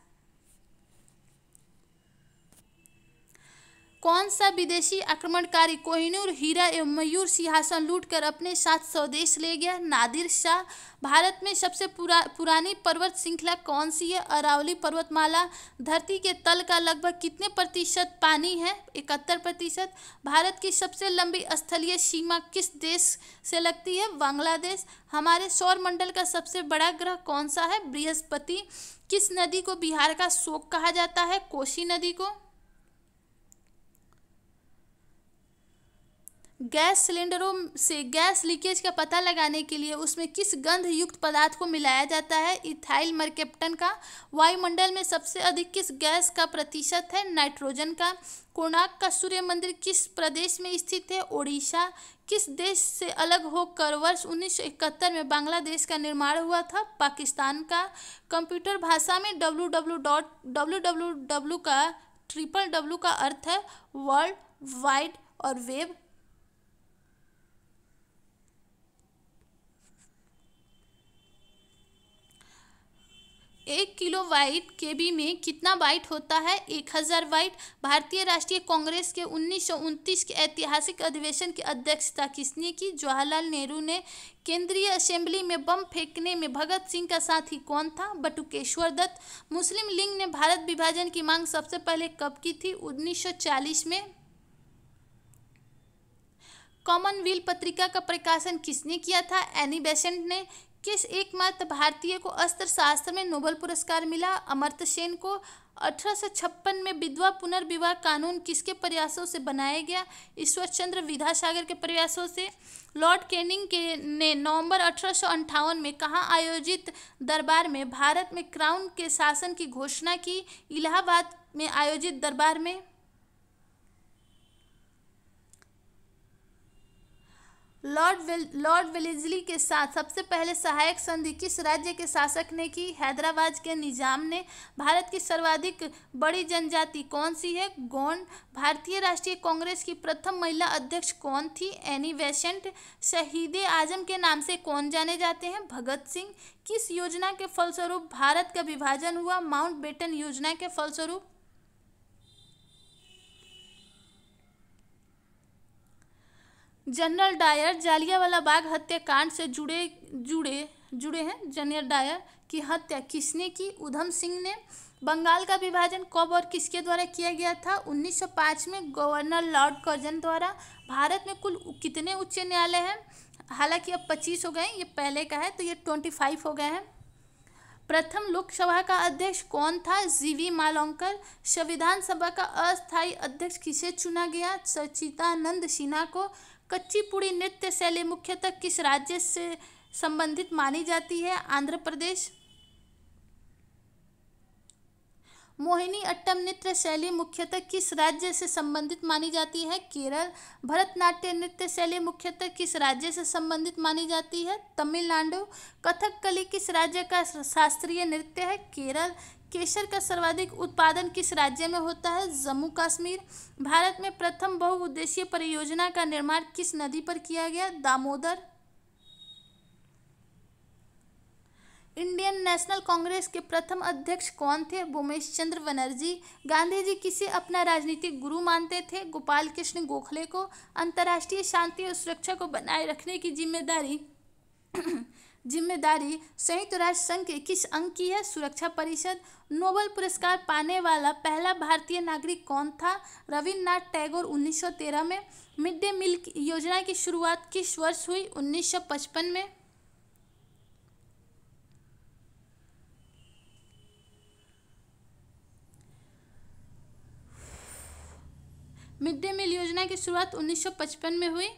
कौन सा विदेशी आक्रमणकारी कोहिनूर हीरा एवं मयूर सिंहासन लूटकर अपने साथ स्वदेश ले गया नादिर शाह भारत में सबसे पुरा पुरानी पर्वत श्रृंखला कौन सी है अरावली पर्वतमाला धरती के तल का लगभग कितने प्रतिशत पानी है इकहत्तर प्रतिशत भारत की सबसे लंबी स्थलीय सीमा किस देश से लगती है बांग्लादेश हमारे सौर मंडल का सबसे बड़ा ग्रह कौन सा है बृहस्पति किस नदी को बिहार का शोक कहा जाता है कोसी नदी को गैस सिलेंडरों से गैस लीकेज का पता लगाने के लिए उसमें किस गंध युक्त पदार्थ को मिलाया जाता है इथाइल मर्केप्टन का वायुमंडल में सबसे अधिक किस गैस का प्रतिशत है नाइट्रोजन का कोणार्क का सूर्य मंदिर किस प्रदेश में स्थित है ओडिशा किस देश से अलग होकर वर्ष 1971 में बांग्लादेश का निर्माण हुआ था पाकिस्तान का कंप्यूटर भाषा में W W dot W W का ट्रिपल डब्लू का अर्थ है वर्ल्ड वाइड और वेब एक किलो वाइट के बी में कितना वाइट होता है एक हज़ार वाइट भारतीय राष्ट्रीय कांग्रेस के उन्नीस के ऐतिहासिक अधिवेशन की अध्यक्षता किसने की जवाहरलाल नेहरू ने केंद्रीय असेंबली में बम फेंकने में भगत सिंह का साथी कौन था बटुकेश्वर दत्त मुस्लिम लीग ने भारत विभाजन की मांग सबसे पहले कब की थी उन्नीस में कॉमनवेल्थ पत्रिका का प्रकाशन किसने किया था एनी बेसेंट ने किस एकमात्र भारतीय को अस्त्र शास्त्र में नोबल पुरस्कार मिला अमर्त सेन को अठारह में विधवा पुनर्विवाह कानून किसके प्रयासों से बनाया गया ईश्वर चंद्र विद्यासागर के प्रयासों से लॉर्ड कैनिंग के ने नवंबर अठारह में कहाँ आयोजित दरबार में भारत में क्राउन के शासन की घोषणा की इलाहाबाद में आयोजित दरबार में लॉर्ड विल लॉर्ड विलिजली के साथ सबसे पहले सहायक संधि किस राज्य के शासक ने की हैदराबाद के निजाम ने भारत की सर्वाधिक बड़ी जनजाति कौन सी है गोंड भारतीय राष्ट्रीय कांग्रेस की प्रथम महिला अध्यक्ष कौन थी एनी बेसेंट शहीद आजम के नाम से कौन जाने जाते हैं भगत सिंह किस योजना के फलस्वरूप भारत का विभाजन हुआ माउंट बेटन योजना के फलस्वरूप जनरल डायर जालियावाला बाग हत्याकांड से जुड़े जुड़े जुड़े हैं जनरल डायर की हत्या किसने की उधम सिंह ने बंगाल का विभाजन कब और किसके द्वारा किया गया था 1905 में गवर्नर लॉर्ड कर्जन द्वारा भारत में कुल कितने उच्च न्यायालय हैं हालांकि अब 25 हो गए ये पहले का है तो ये 25 हो गए हैं प्रथम लोकसभा का अध्यक्ष कौन था जीवी मालोंकर संविधान सभा का अस्थायी अध्यक्ष किसे चुना गया सचितानंद सिन्हा को कच्चीपुड़ी नृत्य शैली मुख्यतः किस राज्य से संबंधित मानी जाती है आंध्र प्रदेश मोहिनी अट्टम नृत्य शैली मुख्यतः किस राज्य से संबंधित मानी जाती है केरल भरतनाट्य नृत्य शैली मुख्यतः किस राज्य से संबंधित मानी जाती है तमिलनाडु कथकली किस राज्य का शास्त्रीय नृत्य है केरल केसर का सर्वाधिक उत्पादन किस राज्य में होता है जम्मू कश्मीर भारत में प्रथम बहुउद्देशीय परियोजना का निर्माण किस नदी पर किया गया दामोदर इंडियन नेशनल कांग्रेस के प्रथम अध्यक्ष कौन थे भूमेश चंद्र बनर्जी गांधी जी किसे अपना राजनीतिक गुरु मानते थे गोपाल कृष्ण गोखले को अंतर्राष्ट्रीय शांति और सुरक्षा को बनाए रखने की जिम्मेदारी जिम्मेदारी संयुक्त राष्ट्र संघ के किस अंक की है सुरक्षा परिषद नोबल पुरस्कार पाने वाला पहला भारतीय नागरिक कौन था रविन्द्रनाथ टैगोर 1913 में मिड डे मील योजना की शुरुआत किस वर्ष हुई 1955 में मिड डे मील योजना की शुरुआत 1955 में हुई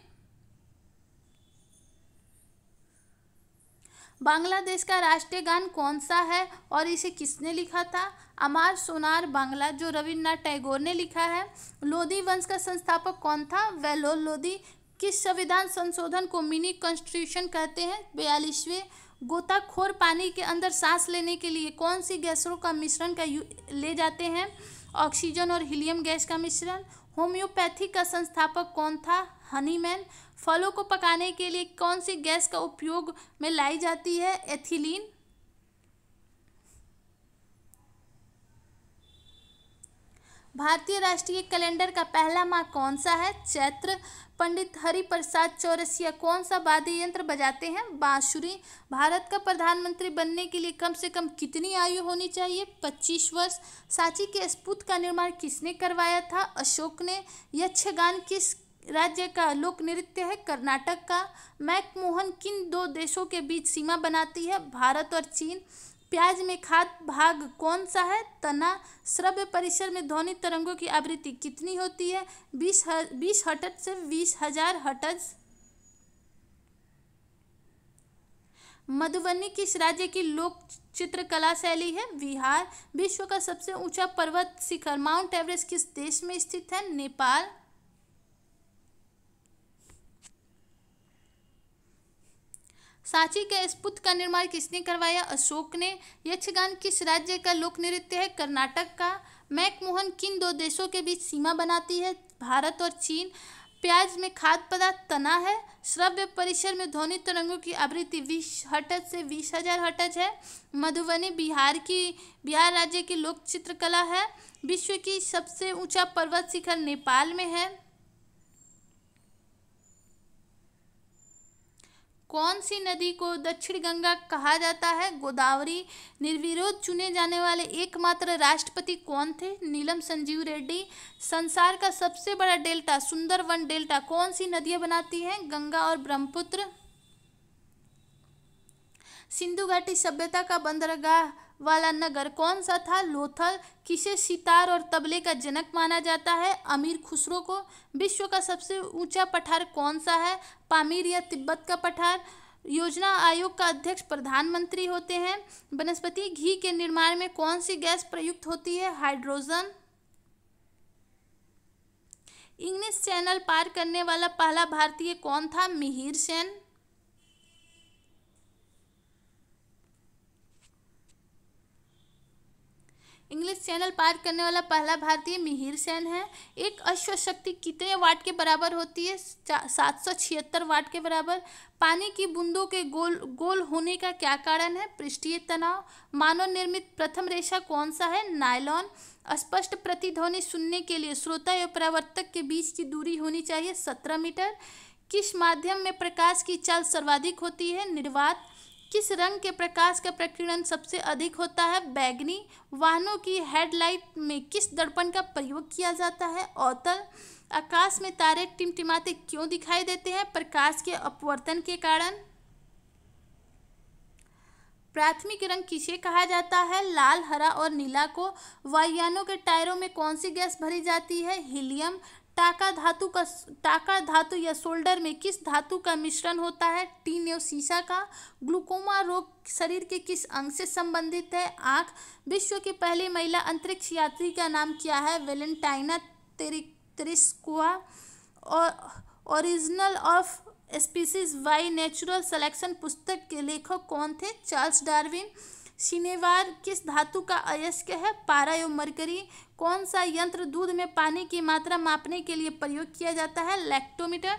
बांग्लादेश का राष्ट्रीय गान कौन सा है और इसे किसने लिखा था अमार सोनार बांग्ला जो रविन्द्रनाथ टैगोर ने लिखा है लोधी वंश का संस्थापक कौन था वेलोर लोधी किस संविधान संशोधन को मिनी कॉन्स्टिट्यूशन कहते हैं बयालीसवें गोताखोर पानी के अंदर सांस लेने के लिए कौन सी गैसों का मिश्रण का ले जाते हैं ऑक्सीजन और हीलियम गैस का मिश्रण होम्योपैथी का संस्थापक कौन था हनीमैन फलों को पकाने के लिए कौन सी गैस का उपयोग में लाई जाती है एथिलीन भारतीय राष्ट्रीय कैलेंडर का पहला माह कौन सा है चैत्र पंडित हरिप्रसाद चौरसिया कौन सा वाद्य यंत्र बजाते हैं बांसुरी भारत का प्रधानमंत्री बनने के लिए कम से कम कितनी आयु होनी चाहिए पच्चीस वर्ष सांची के स्पूत का निर्माण किसने करवाया था अशोक ने यक्षगान किस राज्य का लोक नृत्य है कर्नाटक का मैकमोहन किन दो देशों के बीच सीमा बनाती है भारत और चीन प्याज में खाद भाग कौन सा है तना श्रव्य परिसर में ध्वनि तरंगों की आवृत्ति कितनी होती है बीस बीस हटज से बीस हजार हटज मधुबनी किस राज्य की लोक चित्रकला शैली है बिहार विश्व का सबसे ऊंचा पर्वत शिखर माउंट एवरेस्ट किस देश में स्थित है नेपाल सांची के इस पुत का निर्माण किसने करवाया अशोक ने यक्षगान किस राज्य का लोक नृत्य है कर्नाटक का मैकमोहन किन दो देशों के बीच सीमा बनाती है भारत और चीन प्याज में खाद्य पदार्थ तना है श्रव्य परिसर में ध्वनि तरंगों की आवृत्ति बीस हटज से बीस हजार हटज है मधुबनी बिहार की बिहार राज्य की लोक चित्रकला है विश्व की सबसे ऊंचा पर्वत शिखर नेपाल में है कौन सी नदी को दक्षिण गंगा कहा जाता है गोदावरी निर्विरोध चुने जाने वाले एकमात्र राष्ट्रपति कौन थे नीलम संजीव रेड्डी संसार का सबसे बड़ा डेल्टा सुंदरवन डेल्टा कौन सी नदियां बनाती हैं गंगा और ब्रह्मपुत्र सिंधु घाटी सभ्यता का बंदरगाह वाला नगर कौन सा था लोथल किसे सितार और तबले का जनक माना जाता है अमीर खुसरो को विश्व का सबसे ऊंचा पठार कौन सा है पामीर या तिब्बत का पठार योजना आयोग का अध्यक्ष प्रधानमंत्री होते हैं वनस्पति घी के निर्माण में कौन सी गैस प्रयुक्त होती है हाइड्रोजन इंग्लिश चैनल पार करने वाला पहला भारतीय कौन था मिहिर सेन इंग्लिश चैनल पार करने वाला पहला भारतीय मिहिर सेन है एक अश्व शक्ति कितने वाट के बराबर होती है सात सौ छिहत्तर वाट के बराबर पानी की बूंदों के गोल गोल होने का क्या कारण है पृष्ठीय तनाव मानव निर्मित प्रथम रेशा कौन सा है नायलॉन स्पष्ट प्रतिध्वनि सुनने के लिए श्रोता एवं परावर्तक के बीच की दूरी होनी चाहिए सत्रह मीटर किस माध्यम में प्रकाश की चाल सर्वाधिक होती है निर्वात किस रंग के प्रकाश का प्रकीर्णन सबसे अधिक होता है बैगनी वाहनों की हेडलाइट में किस दर्पण का प्रयोग किया जाता है औतल आकाश में तारे टिमटिमाते क्यों दिखाई देते हैं प्रकाश के अपवर्तन के कारण प्राथमिक रंग किसे कहा जाता है लाल हरा और नीला को वायुयानों के टायरों में कौन सी गैस भरी जाती है हीलियम टाका धातु का टाका धातु या शोल्डर में किस धातु का मिश्रण होता है टीन एवं शीशा का ग्लूकोमा रोग शरीर के किस अंग से संबंधित है आँख विश्व की पहली महिला अंतरिक्ष यात्री का नाम क्या है वेलेंटाइना तेरिस्कुआ और original of species by natural selection पुस्तक के लेखक कौन थे चार्ल्स डार्विन सिनेवार किस धातु का अयस्क है पारा एवं मरकरी कौन सा यंत्र दूध में पानी की मात्रा मापने के लिए प्रयोग किया जाता है लैक्टोमीटर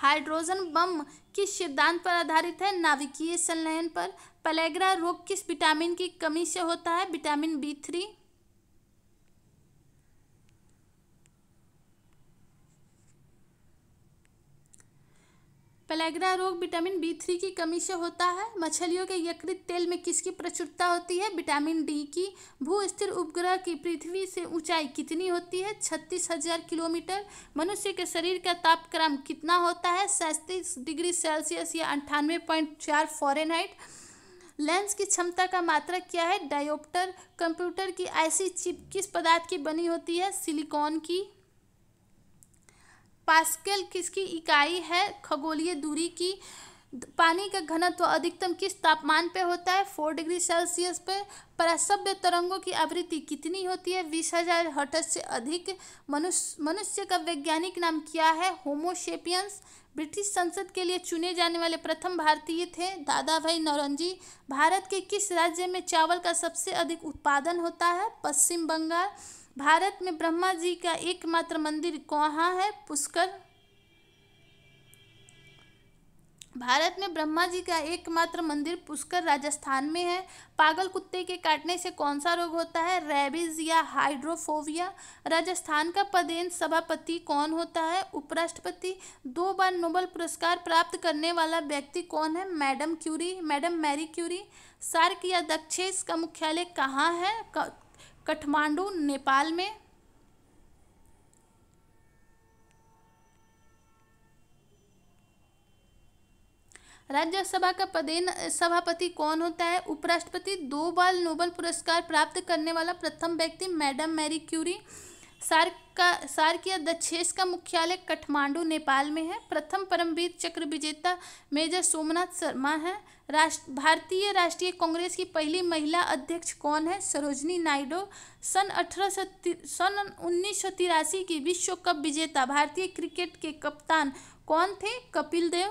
हाइड्रोजन बम किस सिद्धांत पर आधारित है नाभिकीय संलयन पर पलेग्रा रोग किस विटामिन की कमी से होता है विटामिन बी थ्री पेलाग्रा रोग विटामिन बी थ्री की कमी से होता है मछलियों के यकृत तेल में किसकी प्रचुरता होती है विटामिन डी की भू स्थिर उपग्रह की पृथ्वी से ऊंचाई कितनी होती है छत्तीस हजार किलोमीटर मनुष्य के शरीर का तापक्रम कितना होता है सैंतीस डिग्री सेल्सियस या अंठानवे पॉइंट चार फॉरेनहाइट लेंस की क्षमता का मात्रक क्या है डायोप्टर कंप्यूटर की ऐसी चिप किस पदार्थ की बनी होती है सिलिकॉन की पास्कल किसकी इकाई है खगोलीय दूरी की पानी का घनत्व अधिकतम किस तापमान पे होता है फोर डिग्री सेल्सियस पे परसभ्य तरंगों की आवृत्ति कितनी होती है बीस हजार हटस से अधिक मनुष्य मनुष्य का वैज्ञानिक नाम क्या है होमोशेपियंस ब्रिटिश संसद के लिए चुने जाने वाले प्रथम भारतीय थे दादा भाई नौरंजी भारत के किस राज्य में चावल का सबसे अधिक उत्पादन होता है पश्चिम बंगाल भारत में ब्रह्मा जी का एकमात्र मंदिर कहाँ है पुष्कर भारत में ब्रह्मा जी का एकमात्र मंदिर पुष्कर राजस्थान में है पागल कुत्ते के काटने से कौन सा रोग होता है रेबिज या हाइड्रोफोविया राजस्थान का पदेन सभापति कौन होता है उपराष्ट्रपति दो बार नोबल पुरस्कार प्राप्त करने वाला व्यक्ति कौन है madam Curie madam Marie Curie SAARC या दक्षेस का मुख्यालय कहाँ है काठमांडू नेपाल में राज्यसभा का पदेन सभापति कौन होता है उपराष्ट्रपति दो बार नोबल पुरस्कार प्राप्त करने वाला प्रथम व्यक्ति मैडम मैरी क्यूरी सार्क का सार की अध्यक्ष का मुख्यालय काठमांडू नेपाल में है प्रथम परमवीर चक्र विजेता मेजर सोमनाथ शर्मा है राष्ट्र भारतीय राष्ट्रीय कांग्रेस की पहली महिला अध्यक्ष कौन है सरोजनी नायडू सन अठारह सन उन्नीस की विश्व कप विजेता भारतीय क्रिकेट के कप्तान कौन थे कपिल देव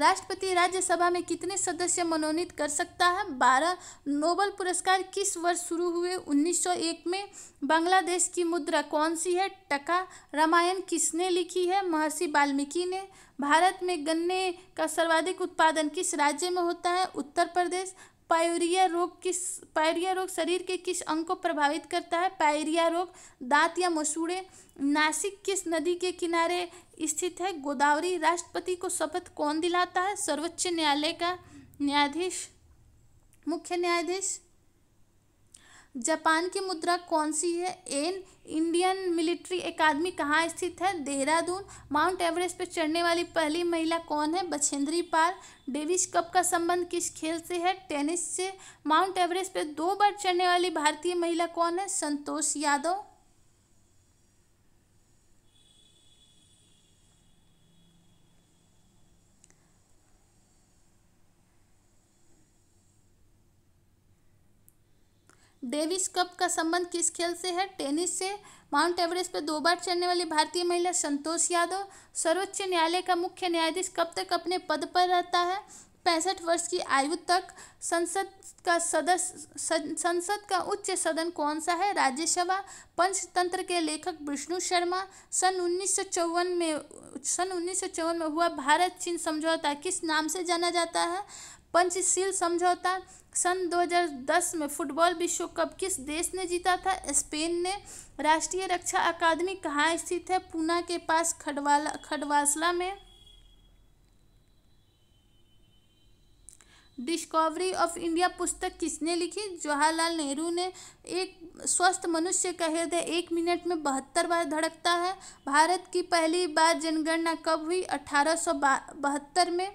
राष्ट्रपति राज्यसभा में कितने सदस्य मनोनीत कर सकता है बारह नोबल पुरस्कार किस वर्ष शुरू हुए 1901 में बांग्लादेश की मुद्रा कौन सी है टका रामायण किसने लिखी है महर्षि वाल्मीकि ने भारत में गन्ने का सर्वाधिक उत्पादन किस राज्य में होता है उत्तर प्रदेश पायरिया रोग किस पायरिया रोग शरीर के किस अंग को प्रभावित करता है पायरिया रोग दांत या मसूड़े नासिक किस नदी के किनारे स्थित है गोदावरी राष्ट्रपति को शपथ कौन दिलाता है सर्वोच्च न्यायालय का न्यायाधीश मुख्य न्यायाधीश जापान की मुद्रा कौन सी है एन इंडियन मिलिट्री एकेडमी कहाँ स्थित है देहरादून माउंट एवरेस्ट पर चढ़ने वाली पहली महिला कौन है बछेंद्री पाल डेविस कप का संबंध किस खेल से है टेनिस से माउंट एवरेस्ट पर दो बार चढ़ने वाली भारतीय महिला कौन है संतोष यादव डेविस कप का संबंध किस खेल से है टेनिस से माउंट एवरेस्ट पर दो बार चढ़ने वाली भारतीय महिला संतोष यादव सर्वोच्च न्यायालय का मुख्य न्यायाधीश कब तक अपने पद पर रहता है पैंसठ वर्ष की आयु तक संसद का सदस्य संसद का उच्च सदन कौन सा है राज्यसभा पंचतंत्र के लेखक विष्णु शर्मा सन उन्नीस में सन उन्नीस में हुआ भारत चीन समझौता किस नाम से जाना जाता है पंचशील समझौता सन 2010 में फुटबॉल विश्व कप किस देश ने जीता था स्पेन ने राष्ट्रीय रक्षा अकादमी कहाँ स्थित है पूना के पास खडवाला खडवासला में डिस्कवरी ऑफ इंडिया पुस्तक किसने लिखी जवाहरलाल नेहरू ने एक स्वस्थ मनुष्य का हृदय एक मिनट में बहत्तर बार धड़कता है भारत की पहली बार जनगणना कब हुई अठारह में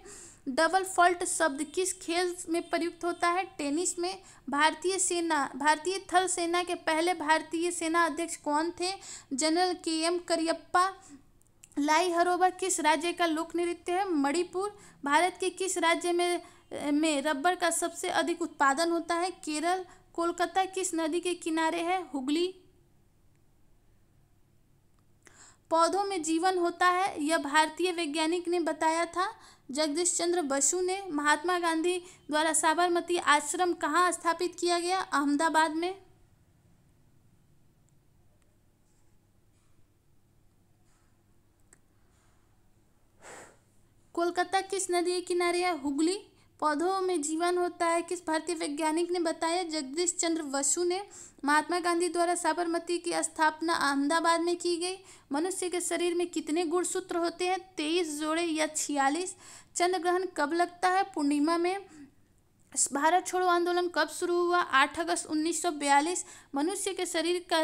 डबल फॉल्ट शब्द किस खेल में प्रयुक्त होता है टेनिस में भारतीय सेना भारतीय थल सेना के पहले भारतीय सेना अध्यक्ष कौन थे जनरल के एम करियप्पा लाई हरोवर किस राज्य का लोक नृत्य है मणिपुर भारत के किस राज्य में में रबर का सबसे अधिक उत्पादन होता है केरल कोलकाता किस नदी के किनारे है हुगली पौधों में जीवन होता है यह भारतीय वैज्ञानिक ने बताया था जगदीश चंद्र बसु ने महात्मा गांधी द्वारा साबरमती आश्रम कहाँ स्थापित किया गया अहमदाबाद में कोलकाता किस नदी के किनारे है हुगली पौधों में जीवन होता है किस भारतीय वैज्ञानिक ने बताया जगदीश चंद्र बसु ने महात्मा गांधी द्वारा साबरमती की स्थापना अहमदाबाद में की गई मनुष्य के शरीर में कितने गुणसूत्र होते हैं तेईस जोड़े या छियालीस चंद्र ग्रहण कब लगता है पूर्णिमा में भारत छोड़ो आंदोलन कब शुरू हुआ आठ अगस्त 1942 मनुष्य के शरीर का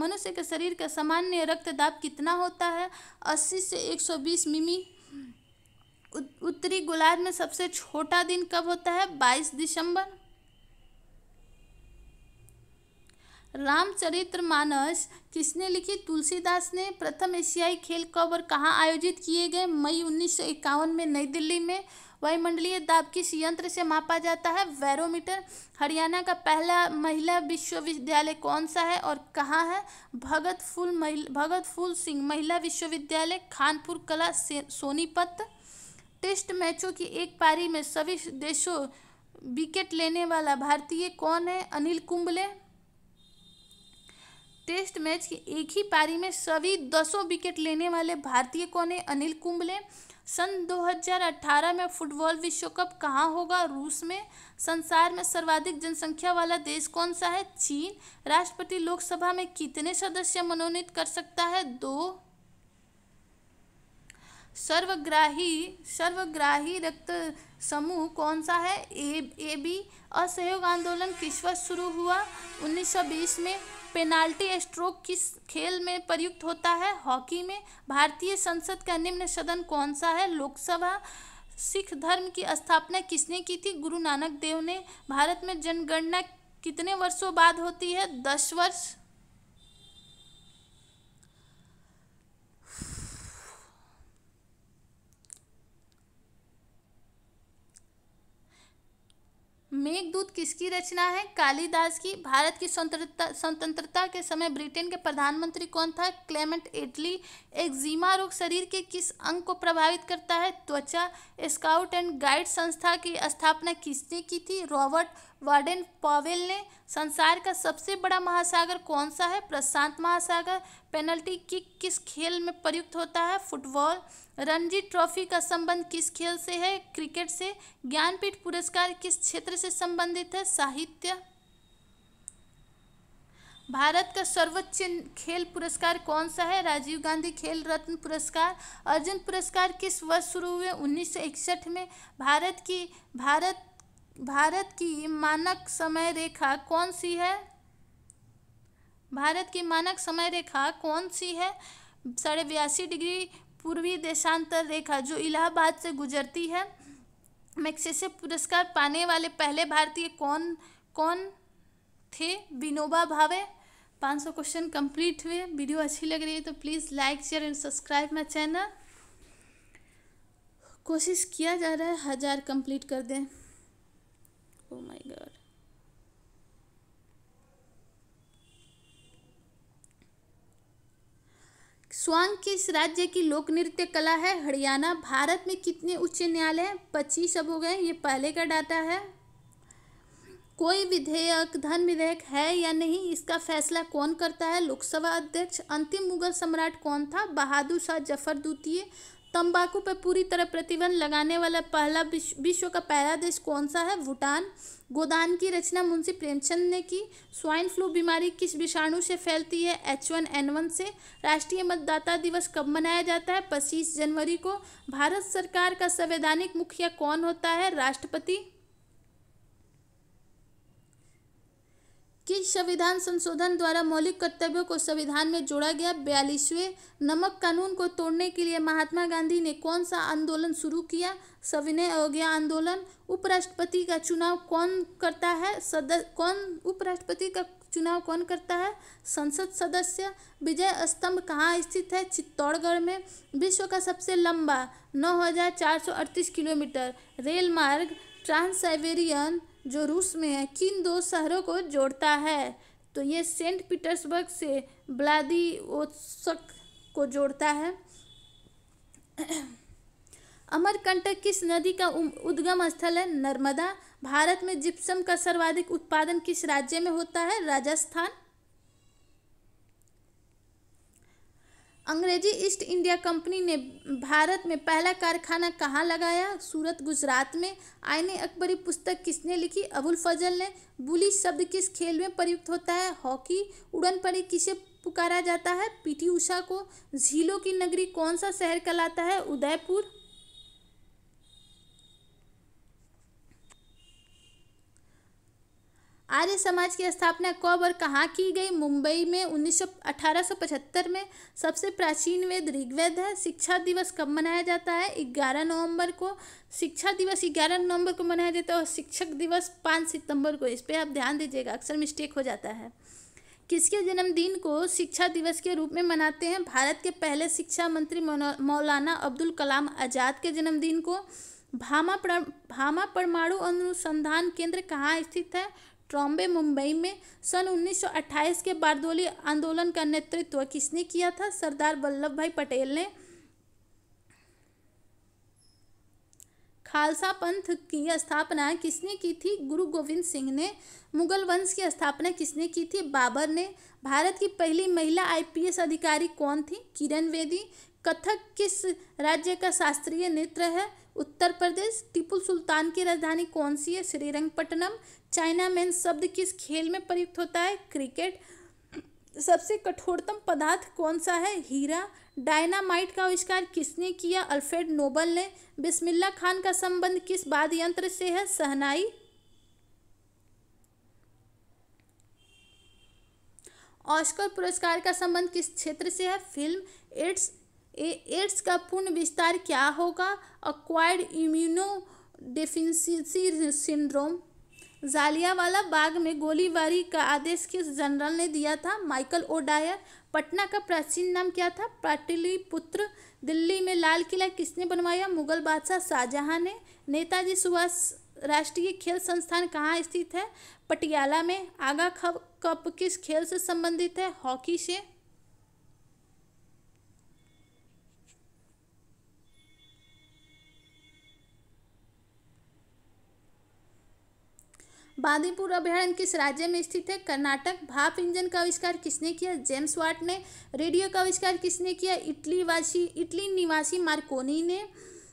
मनुष्य के शरीर का सामान्य रक्तदाब कितना होता है 80 से 120 मिमी उत्तरी गोलार्ध में सबसे छोटा दिन कब होता है 22 दिसंबर रामचरित्र मानस किसने लिखी तुलसीदास ने प्रथम एशियाई खेल कब और कहाँ आयोजित किए गए मई उन्नीस में नई दिल्ली में वायुमंडलीय दाब किस यंत्र से मापा जाता है वैरोमीटर हरियाणा का पहला महिला विश्वविद्यालय कौन सा है और कहाँ है भगत फूल महिला भगत फूल सिंह महिला विश्वविद्यालय खानपुर कला सोनीपत टेस्ट मैचों की एक पारी में सभी देशों विकेट लेने वाला भारतीय कौन है अनिल कुंबले टेस्ट मैच की एक ही पारी में सभी दसों विकेट लेने वाले भारतीय कौन है अनिल कुंबले सन 2018 में फुटबॉल विश्व कप कहाँ होगा रूस में संसार में सर्वाधिक जनसंख्या वाला देश कौन सा है चीन राष्ट्रपति लोकसभा में कितने सदस्य मनोनीत कर सकता है दो सर्वग्राही सर्वग्राही रक्त समूह कौन सा है ए ए बी असहयोग आंदोलन किस वर्ष शुरू हुआ 1920 में पेनाल्टी स्ट्रोक किस खेल में प्रयुक्त होता है हॉकी में भारतीय संसद का निम्न सदन कौन सा है लोकसभा सिख धर्म की स्थापना किसने की थी गुरु नानक देव ने भारत में जनगणना कितने वर्षों बाद होती है दस वर्ष मेघदूत किसकी रचना है कालिदास की भारत की स्वतंत्रता स्वतंत्रता के समय ब्रिटेन के प्रधानमंत्री कौन था क्लेमेंट एटली एक्जिमा रोग शरीर के किस अंग को प्रभावित करता है त्वचा स्काउट एंड गाइड संस्था की स्थापना किसने की थी रॉबर्ट वार्डन पॉवेल ने संसार का सबसे बड़ा महासागर कौन सा है प्रशांत महासागर पेनल्टी किक किस खेल में प्रयुक्त होता है फुटबॉल रणजी ट्रॉफी का संबंध किस खेल से है क्रिकेट से ज्ञानपीठ पुरस्कार किस क्षेत्र से संबंधित है साहित्य भारत का सर्वोच्च खेल पुरस्कार कौन सा है राजीव गांधी खेल रत्न पुरस्कार अर्जुन पुरस्कार किस वर्ष शुरू हुए उन्नीस में भारत की भारत भारत की मानक समय रेखा कौन सी है भारत की मानक समय रेखा कौन सी है साढ़े बयासी डिग्री पूर्वी देशांतर रेखा जो इलाहाबाद से गुजरती है मैक्सेसे पुरस्कार पाने वाले पहले भारतीय कौन कौन थे विनोबा भावे 500 क्वेश्चन कंप्लीट हुए वीडियो अच्छी लग रही है तो please like share and subscribe my channel कोशिश किया जा रहा है हज़ार कंप्लीट कर दें ओ माय गॉड स्वांग किस राज्य की लोक नृत्य कला है हरियाणा भारत में कितने उच्च न्यायालय हैं पच्चीस अब हो गए ये पहले का डाटा है कोई विधेयक धन विधेयक है या नहीं इसका फैसला कौन करता है लोकसभा अध्यक्ष अंतिम मुगल सम्राट कौन था बहादुर शाह जफर द्वितीय तंबाकू पर पूरी तरह प्रतिबंध लगाने वाला पहला विश्व का पहला देश कौन सा है भूटान गोदान की रचना मुंशी प्रेमचंद ने की स्वाइन फ्लू बीमारी किस विषाणु से फैलती है एच वन एन वन से राष्ट्रीय मतदाता दिवस कब मनाया जाता है पच्चीस जनवरी को भारत सरकार का संवैधानिक मुखिया कौन होता है राष्ट्रपति कि संविधान संशोधन द्वारा मौलिक कर्तव्यों को संविधान में जोड़ा गया बयालीसवें नमक कानून को तोड़ने के लिए महात्मा गांधी ने कौन सा आंदोलन शुरू किया सविनय अवज्ञा आंदोलन उपराष्ट्रपति का चुनाव कौन करता है सदस्य कौन उपराष्ट्रपति का चुनाव कौन करता है संसद सदस्य विजय स्तंभ कहाँ स्थित है चित्तौड़गढ़ में विश्व का सबसे लंबा नौ किलोमीटर रेल मार्ग ट्रांस साइबेरियन जो रूस में है किन दो शहरों को जोड़ता है तो ये सेंट पीटर्सबर्ग से व्लादिवोत्सक को जोड़ता है अमरकंटक किस नदी का उद्गम स्थल है नर्मदा भारत में जिप्सम का सर्वाधिक उत्पादन किस राज्य में होता है राजस्थान अंग्रेजी ईस्ट इंडिया कंपनी ने भारत में पहला कारखाना कहाँ लगाया सूरत गुजरात में आयने अकबरी पुस्तक किसने लिखी अबुल फजल ने बुली शब्द किस खेल में प्रयुक्त होता है हॉकी उड़न परी किसे पुकारा जाता है पीटी उषा को झीलों की नगरी कौन सा शहर कहलाता है उदयपुर आर्य समाज की स्थापना कब और कहाँ की गई मुंबई में उन्नीस में सबसे प्राचीन वेद ऋग्वेद है शिक्षा दिवस कब मनाया जाता है 11 नवंबर को शिक्षा दिवस 11 नवंबर को मनाया जाता है और शिक्षक दिवस 5 सितंबर को इस पर आप ध्यान दीजिएगा अक्सर मिस्टेक हो जाता है किसके जन्मदिन को शिक्षा दिवस के रूप में मनाते हैं भारत के पहले शिक्षा मंत्री मौलाना अब्दुल कलाम आज़ाद के जन्मदिन को भामा प्र, भामा परमाणु अनुसंधान केंद्र कहाँ स्थित है ट्रॉम्बे मुंबई में सन 1928 के बारदोली आंदोलन का नेतृत्व किसने किया था सरदार वल्लभ भाई पटेल ने खालसा पंथ की स्थापना किसने की थी गुरु गोविंद सिंह ने मुगल वंश की स्थापना किसने की थी बाबर ने भारत की पहली महिला आईपीएस अधिकारी कौन थी किरण वेदी कथक किस राज्य का शास्त्रीय नृत्य है उत्तर प्रदेश टिपू सुल्तान की राजधानी कौन सी है श्रीरंगपट्टनम चाइना मैन शब्द किस खेल में प्रयुक्त होता है क्रिकेट सबसे कठोरतम पदार्थ कौन सा है हीरा डायनामाइट का आविष्कार किसने किया अल्फ्रेड नोबल ने बिस्मिल्ला खान का संबंध किस वाद्य यंत्र से है सहनाई ऑस्कर पुरस्कार का संबंध किस क्षेत्र से है फिल्म एड्स एड्स का पूर्ण विस्तार क्या होगा acquired immuno deficiency syndrome Jallianwala Bagh में गोलीबारी का आदेश किस जनरल ने दिया था माइकल ओ डायर पटना का प्राचीन नाम क्या था पुत्र दिल्ली में लाल किला किसने बनवाया मुगल बादशाह शाहजहां ने नेताजी सुभाष राष्ट्रीय खेल संस्थान कहाँ स्थित है पटियाला में आगा खब कप किस खेल से संबंधित है हॉकी से बांदीपुर अभ्यारण्य किस राज्य में स्थित है कर्नाटक भाप इंजन का आविष्कार किसने किया जेम्स वाट ने रेडियो का आविष्कार किसने किया इटली वासी इटली निवासी मार्कोनी ने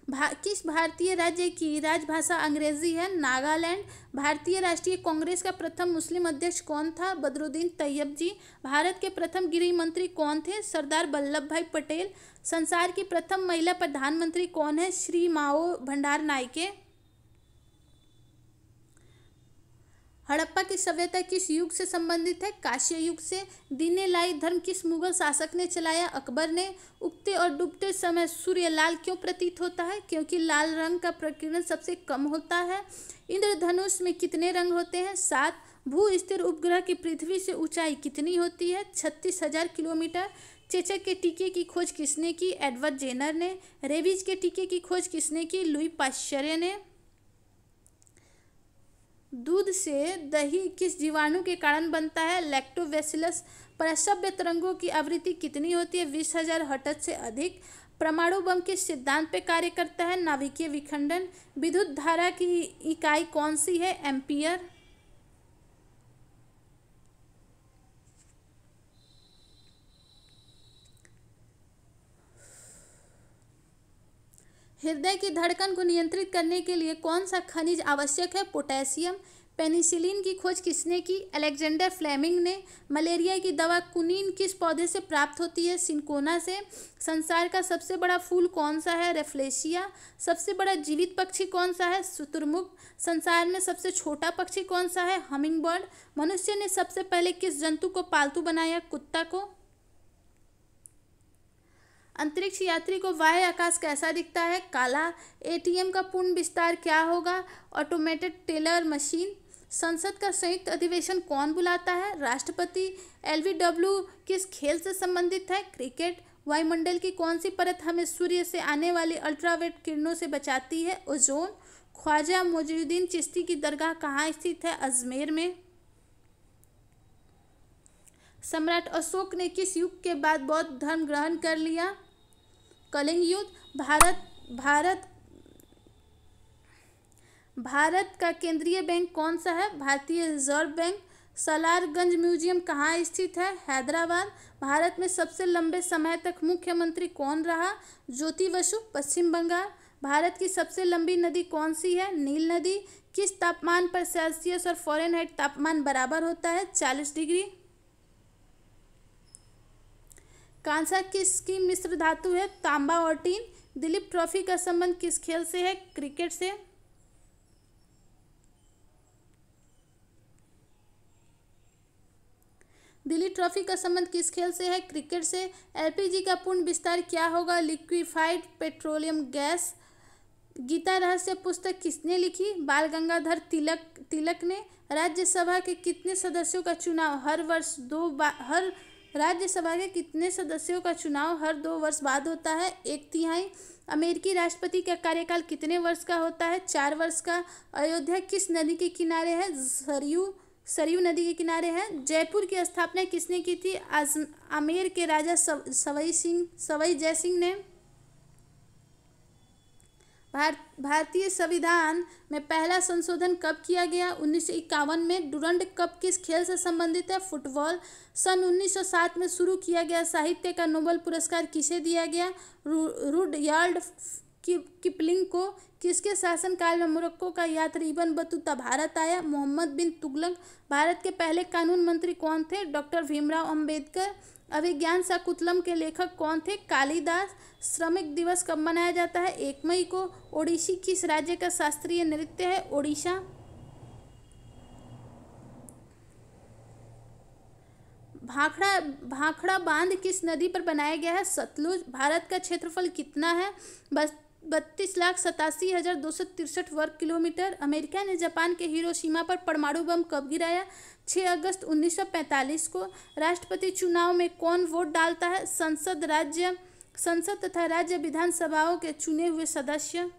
भा, किस भारतीय राज्य की राजभाषा अंग्रेजी है नागालैंड भारतीय राष्ट्रीय कांग्रेस का प्रथम मुस्लिम अध्यक्ष कौन था बदरुद्दीन तैयब जी भारत के प्रथम गृह मंत्री कौन थे सरदार वल्लभ भाई पटेल संसार की प्रथम महिला प्रधानमंत्री कौन है श्री माओ भंडार नायके हड़प्पा की सभ्यता किस युग से संबंधित है काश्य युग से दीने लाई धर्म किस मुगल शासक ने चलाया अकबर ने उगते और डूबते समय सूर्य लाल क्यों प्रतीत होता है क्योंकि लाल रंग का प्रकीर्णन सबसे कम होता है इंद्रधनुष में कितने रंग होते हैं सात भू स्थिर उपग्रह की पृथ्वी से ऊंचाई कितनी होती है छत्तीस हजार किलोमीटर चेचक के टीके की खोज किसने की एडवर्ड जेनर ने रेबीज के टीके की खोज किसने की लुई पाश्चर्य ने दूध से दही किस जीवाणु के कारण बनता है लैक्टोबैसिलस परसभ्य तरंगों की आवृत्ति कितनी होती है बीस हजार हटत से अधिक परमाणु बम के सिद्धांत पर कार्य करता है नाभिकीय विखंडन विद्युत धारा की इकाई कौन सी है एम्पियर हृदय की धड़कन को नियंत्रित करने के लिए कौन सा खनिज आवश्यक है पोटेशियम पेनिसिलिन की खोज किसने की अलेक्जेंडर फ्लेमिंग ने मलेरिया की दवा कुनीन किस पौधे से प्राप्त होती है सिंकोना से संसार का सबसे बड़ा फूल कौन सा है रेफ्लेशिया सबसे बड़ा जीवित पक्षी कौन सा है शुतुरमुर्ग संसार में सबसे छोटा पक्षी कौन सा है हमिंग मनुष्य ने सबसे पहले किस जंतु को पालतू बनाया कुत्ता को अंतरिक्ष यात्री को वाह आकाश कैसा दिखता है काला एटीएम का पूर्ण विस्तार क्या होगा ऑटोमेटेड टेलर मशीन संसद का संयुक्त अधिवेशन कौन बुलाता है राष्ट्रपति एलवीडब्ल्यू किस खेल से संबंधित है क्रिकेट वायुमंडल की कौन सी परत हमें सूर्य से आने वाली अल्ट्रावेट किरणों से बचाती है ओजोन ख्वाजा मोजुद्दीन चिश्ती की दरगाह कहाँ स्थित है अजमेर में सम्राट अशोक ने किस युग के बाद बौद्ध धर्म ग्रहण कर लिया कलिंग युद्ध भारत भारत भारत का केंद्रीय बैंक कौन सा है भारतीय रिजर्व बैंक सलारगंज म्यूजियम कहाँ स्थित है हैदराबाद भारत में सबसे लंबे समय तक मुख्यमंत्री कौन रहा ज्योति वसु पश्चिम बंगाल भारत की सबसे लंबी नदी कौन सी है नील नदी किस तापमान पर सेल्सियस और फॉरेनहाइट तापमान बराबर होता है चालीस डिग्री कांसा किसकी मिश्र धातु है तांबा और टीन दिलीप ट्रॉफी का संबंध किस खेल से है क्रिकेट से दिल्ली ट्रॉफी का संबंध किस खेल से है क्रिकेट से एलपीजी का पूर्ण विस्तार क्या होगा लिक्विफाइड पेट्रोलियम गैस गीता रहस्य पुस्तक किसने लिखी बाल गंगाधर तिलक तिलक ने राज्यसभा के कितने सदस्यों का चुनाव हर वर्ष दो बार हर राज्यसभा के कितने सदस्यों का चुनाव हर दो वर्ष बाद होता है एक तिहाई अमेरिकी राष्ट्रपति का कार्यकाल कितने वर्ष का होता है चार वर्ष का अयोध्या किस नदी के किनारे है सरयू सरयू नदी के किनारे है जयपुर की स्थापना किसने की थी आज आमेर के राजा सव, सवई सिंह सवई जय सिंह ने भारत भारतीय संविधान में पहला संशोधन कब किया गया उन्नीस में डुरंड कप किस खेल से संबंधित है फुटबॉल सन 1907 में शुरू किया गया साहित्य का नोबल पुरस्कार किसे दिया गया रू, रूड यार्ड किपलिंग को किसके शासनकाल में मोरक्को का यात्री इबन बतूता भारत आया मोहम्मद बिन तुगलक भारत के पहले कानून मंत्री कौन थे डॉक्टर भीमराव अम्बेडकर अभिज्ञान शाकुतलम के लेखक कौन थे कालिदास श्रमिक दिवस कब मनाया जाता है एक मई को ओडिशी किस राज्य का शास्त्रीय नृत्य है ओडिशा भाखड़ा भाखड़ा बांध किस नदी पर बनाया गया है सतलुज भारत का क्षेत्रफल कितना है बस बत्तीस लाख सतासी हज़ार दो सौ तिरसठ वर्ग किलोमीटर अमेरिका ने जापान के हिरोशिमा पर परमाणु बम कब गिराया 6 अगस्त 1945 को राष्ट्रपति चुनाव में कौन वोट डालता है संसद राज्य संसद तथा राज्य विधानसभाओं के चुने हुए सदस्य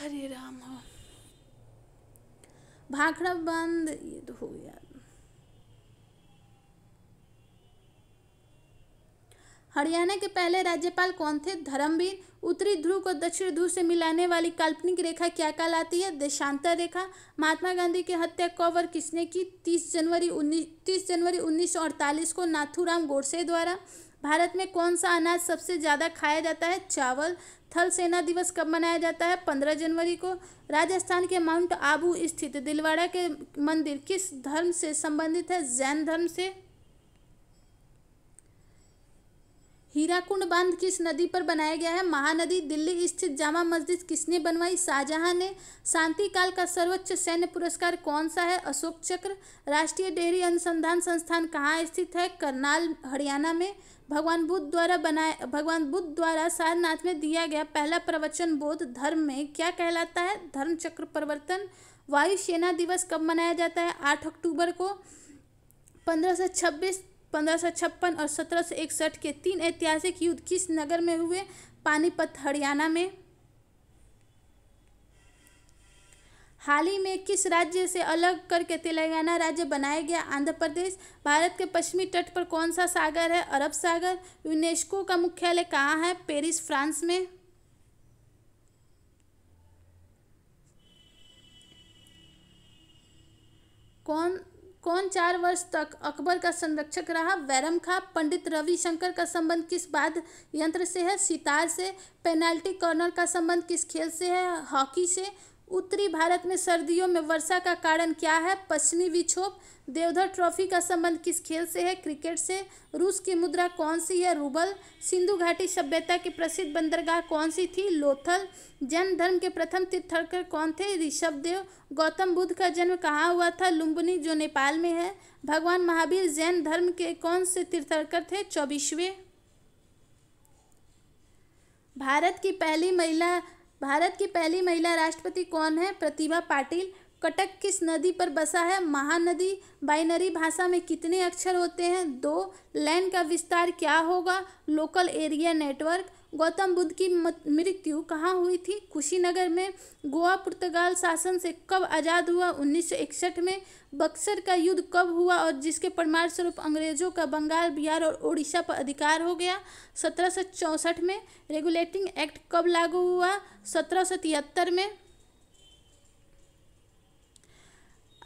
हरे राम भाखड़ा बंद ये तो हो गया हरियाणा के पहले राज्यपाल कौन थे धर्मवीर उत्तरी ध्रुव को दक्षिण ध्रुव से मिलाने वाली काल्पनिक रेखा क्या कहलाती है देशांतर रेखा महात्मा गांधी की हत्या कब और किसने की 30 जनवरी उन्नीस तीस जनवरी अड़तालीस को नाथूराम गोडसे द्वारा भारत में कौन सा अनाज सबसे ज़्यादा खाया जाता है चावल थल सेना दिवस कब मनाया जाता है पंद्रह जनवरी को राजस्थान के माउंट आबू स्थित दिलवाड़ा के मंदिर किस धर्म से संबंधित है जैन धर्म से हीराकुंड बांध किस नदी पर बनाया गया है महानदी दिल्ली स्थित जामा मस्जिद किसने बनवाई शाहजहां ने शांति काल का सर्वोच्च सैन्य पुरस्कार कौन सा है अशोक चक्र राष्ट्रीय डेयरी अनुसंधान संस्थान कहाँ स्थित है करनाल हरियाणा में भगवान बुद्ध द्वारा बनाया भगवान बुद्ध द्वारा सारनाथ में दिया गया पहला प्रवचन बोध धर्म में क्या कहलाता है धर्म चक्र प्रवर्तन वायुसेना दिवस कब मनाया जाता है आठ अक्टूबर को पंद्रह सौ छब्बीस 1556 और सत्रह के तीन ऐतिहासिक युद्ध किस नगर में हुए पानीपत हरियाणा में हाल ही में किस राज्य से अलग करके तेलंगाना राज्य बनाया गया आंध्र प्रदेश भारत के पश्चिमी तट पर कौन सा सागर है अरब सागर यूनेस्को का मुख्यालय कहाँ है पेरिस फ्रांस में कौन कौन चार वर्ष तक अकबर का संरक्षक रहा वैरम खां पंडित रविशंकर का संबंध किस बाद यंत्र से है सितार से पेनाल्टी कॉर्नर का संबंध किस खेल से है हॉकी से उत्तरी भारत में सर्दियों में वर्षा का कारण क्या है पश्चिमी विक्षोभ देवधर ट्रॉफी का संबंध किस खेल से है क्रिकेट से रूस की मुद्रा कौन सी है रूबल सिंधु घाटी सभ्यता की प्रसिद्ध बंदरगाह कौन सी थी लोथल जैन धर्म के प्रथम तीर्थंकर कौन थे ऋषभदेव गौतम बुद्ध का जन्म कहाँ हुआ था लुम्बनी जो नेपाल में है भगवान महावीर जैन धर्म के कौन से तीर्थंकर थे चौबीसवें भारत की पहली महिला भारत की पहली महिला राष्ट्रपति कौन है प्रतिभा पाटिल कटक किस नदी पर बसा है महानदी बाइनरी भाषा में कितने अक्षर होते हैं दो लैंड का विस्तार क्या होगा local area network Gautam Buddha की मृत्यु कहाँ हुई थी कुशीनगर में गोवा पुर्तगाल शासन से कब आज़ाद हुआ 1961 में बक्सर का युद्ध कब हुआ और जिसके प्रमाण स्वरूप अंग्रेजों का बंगाल बिहार और उड़ीसा पर अधिकार हो गया सत्रह में रेगुलेटिंग एक्ट कब लागू हुआ सत्रह में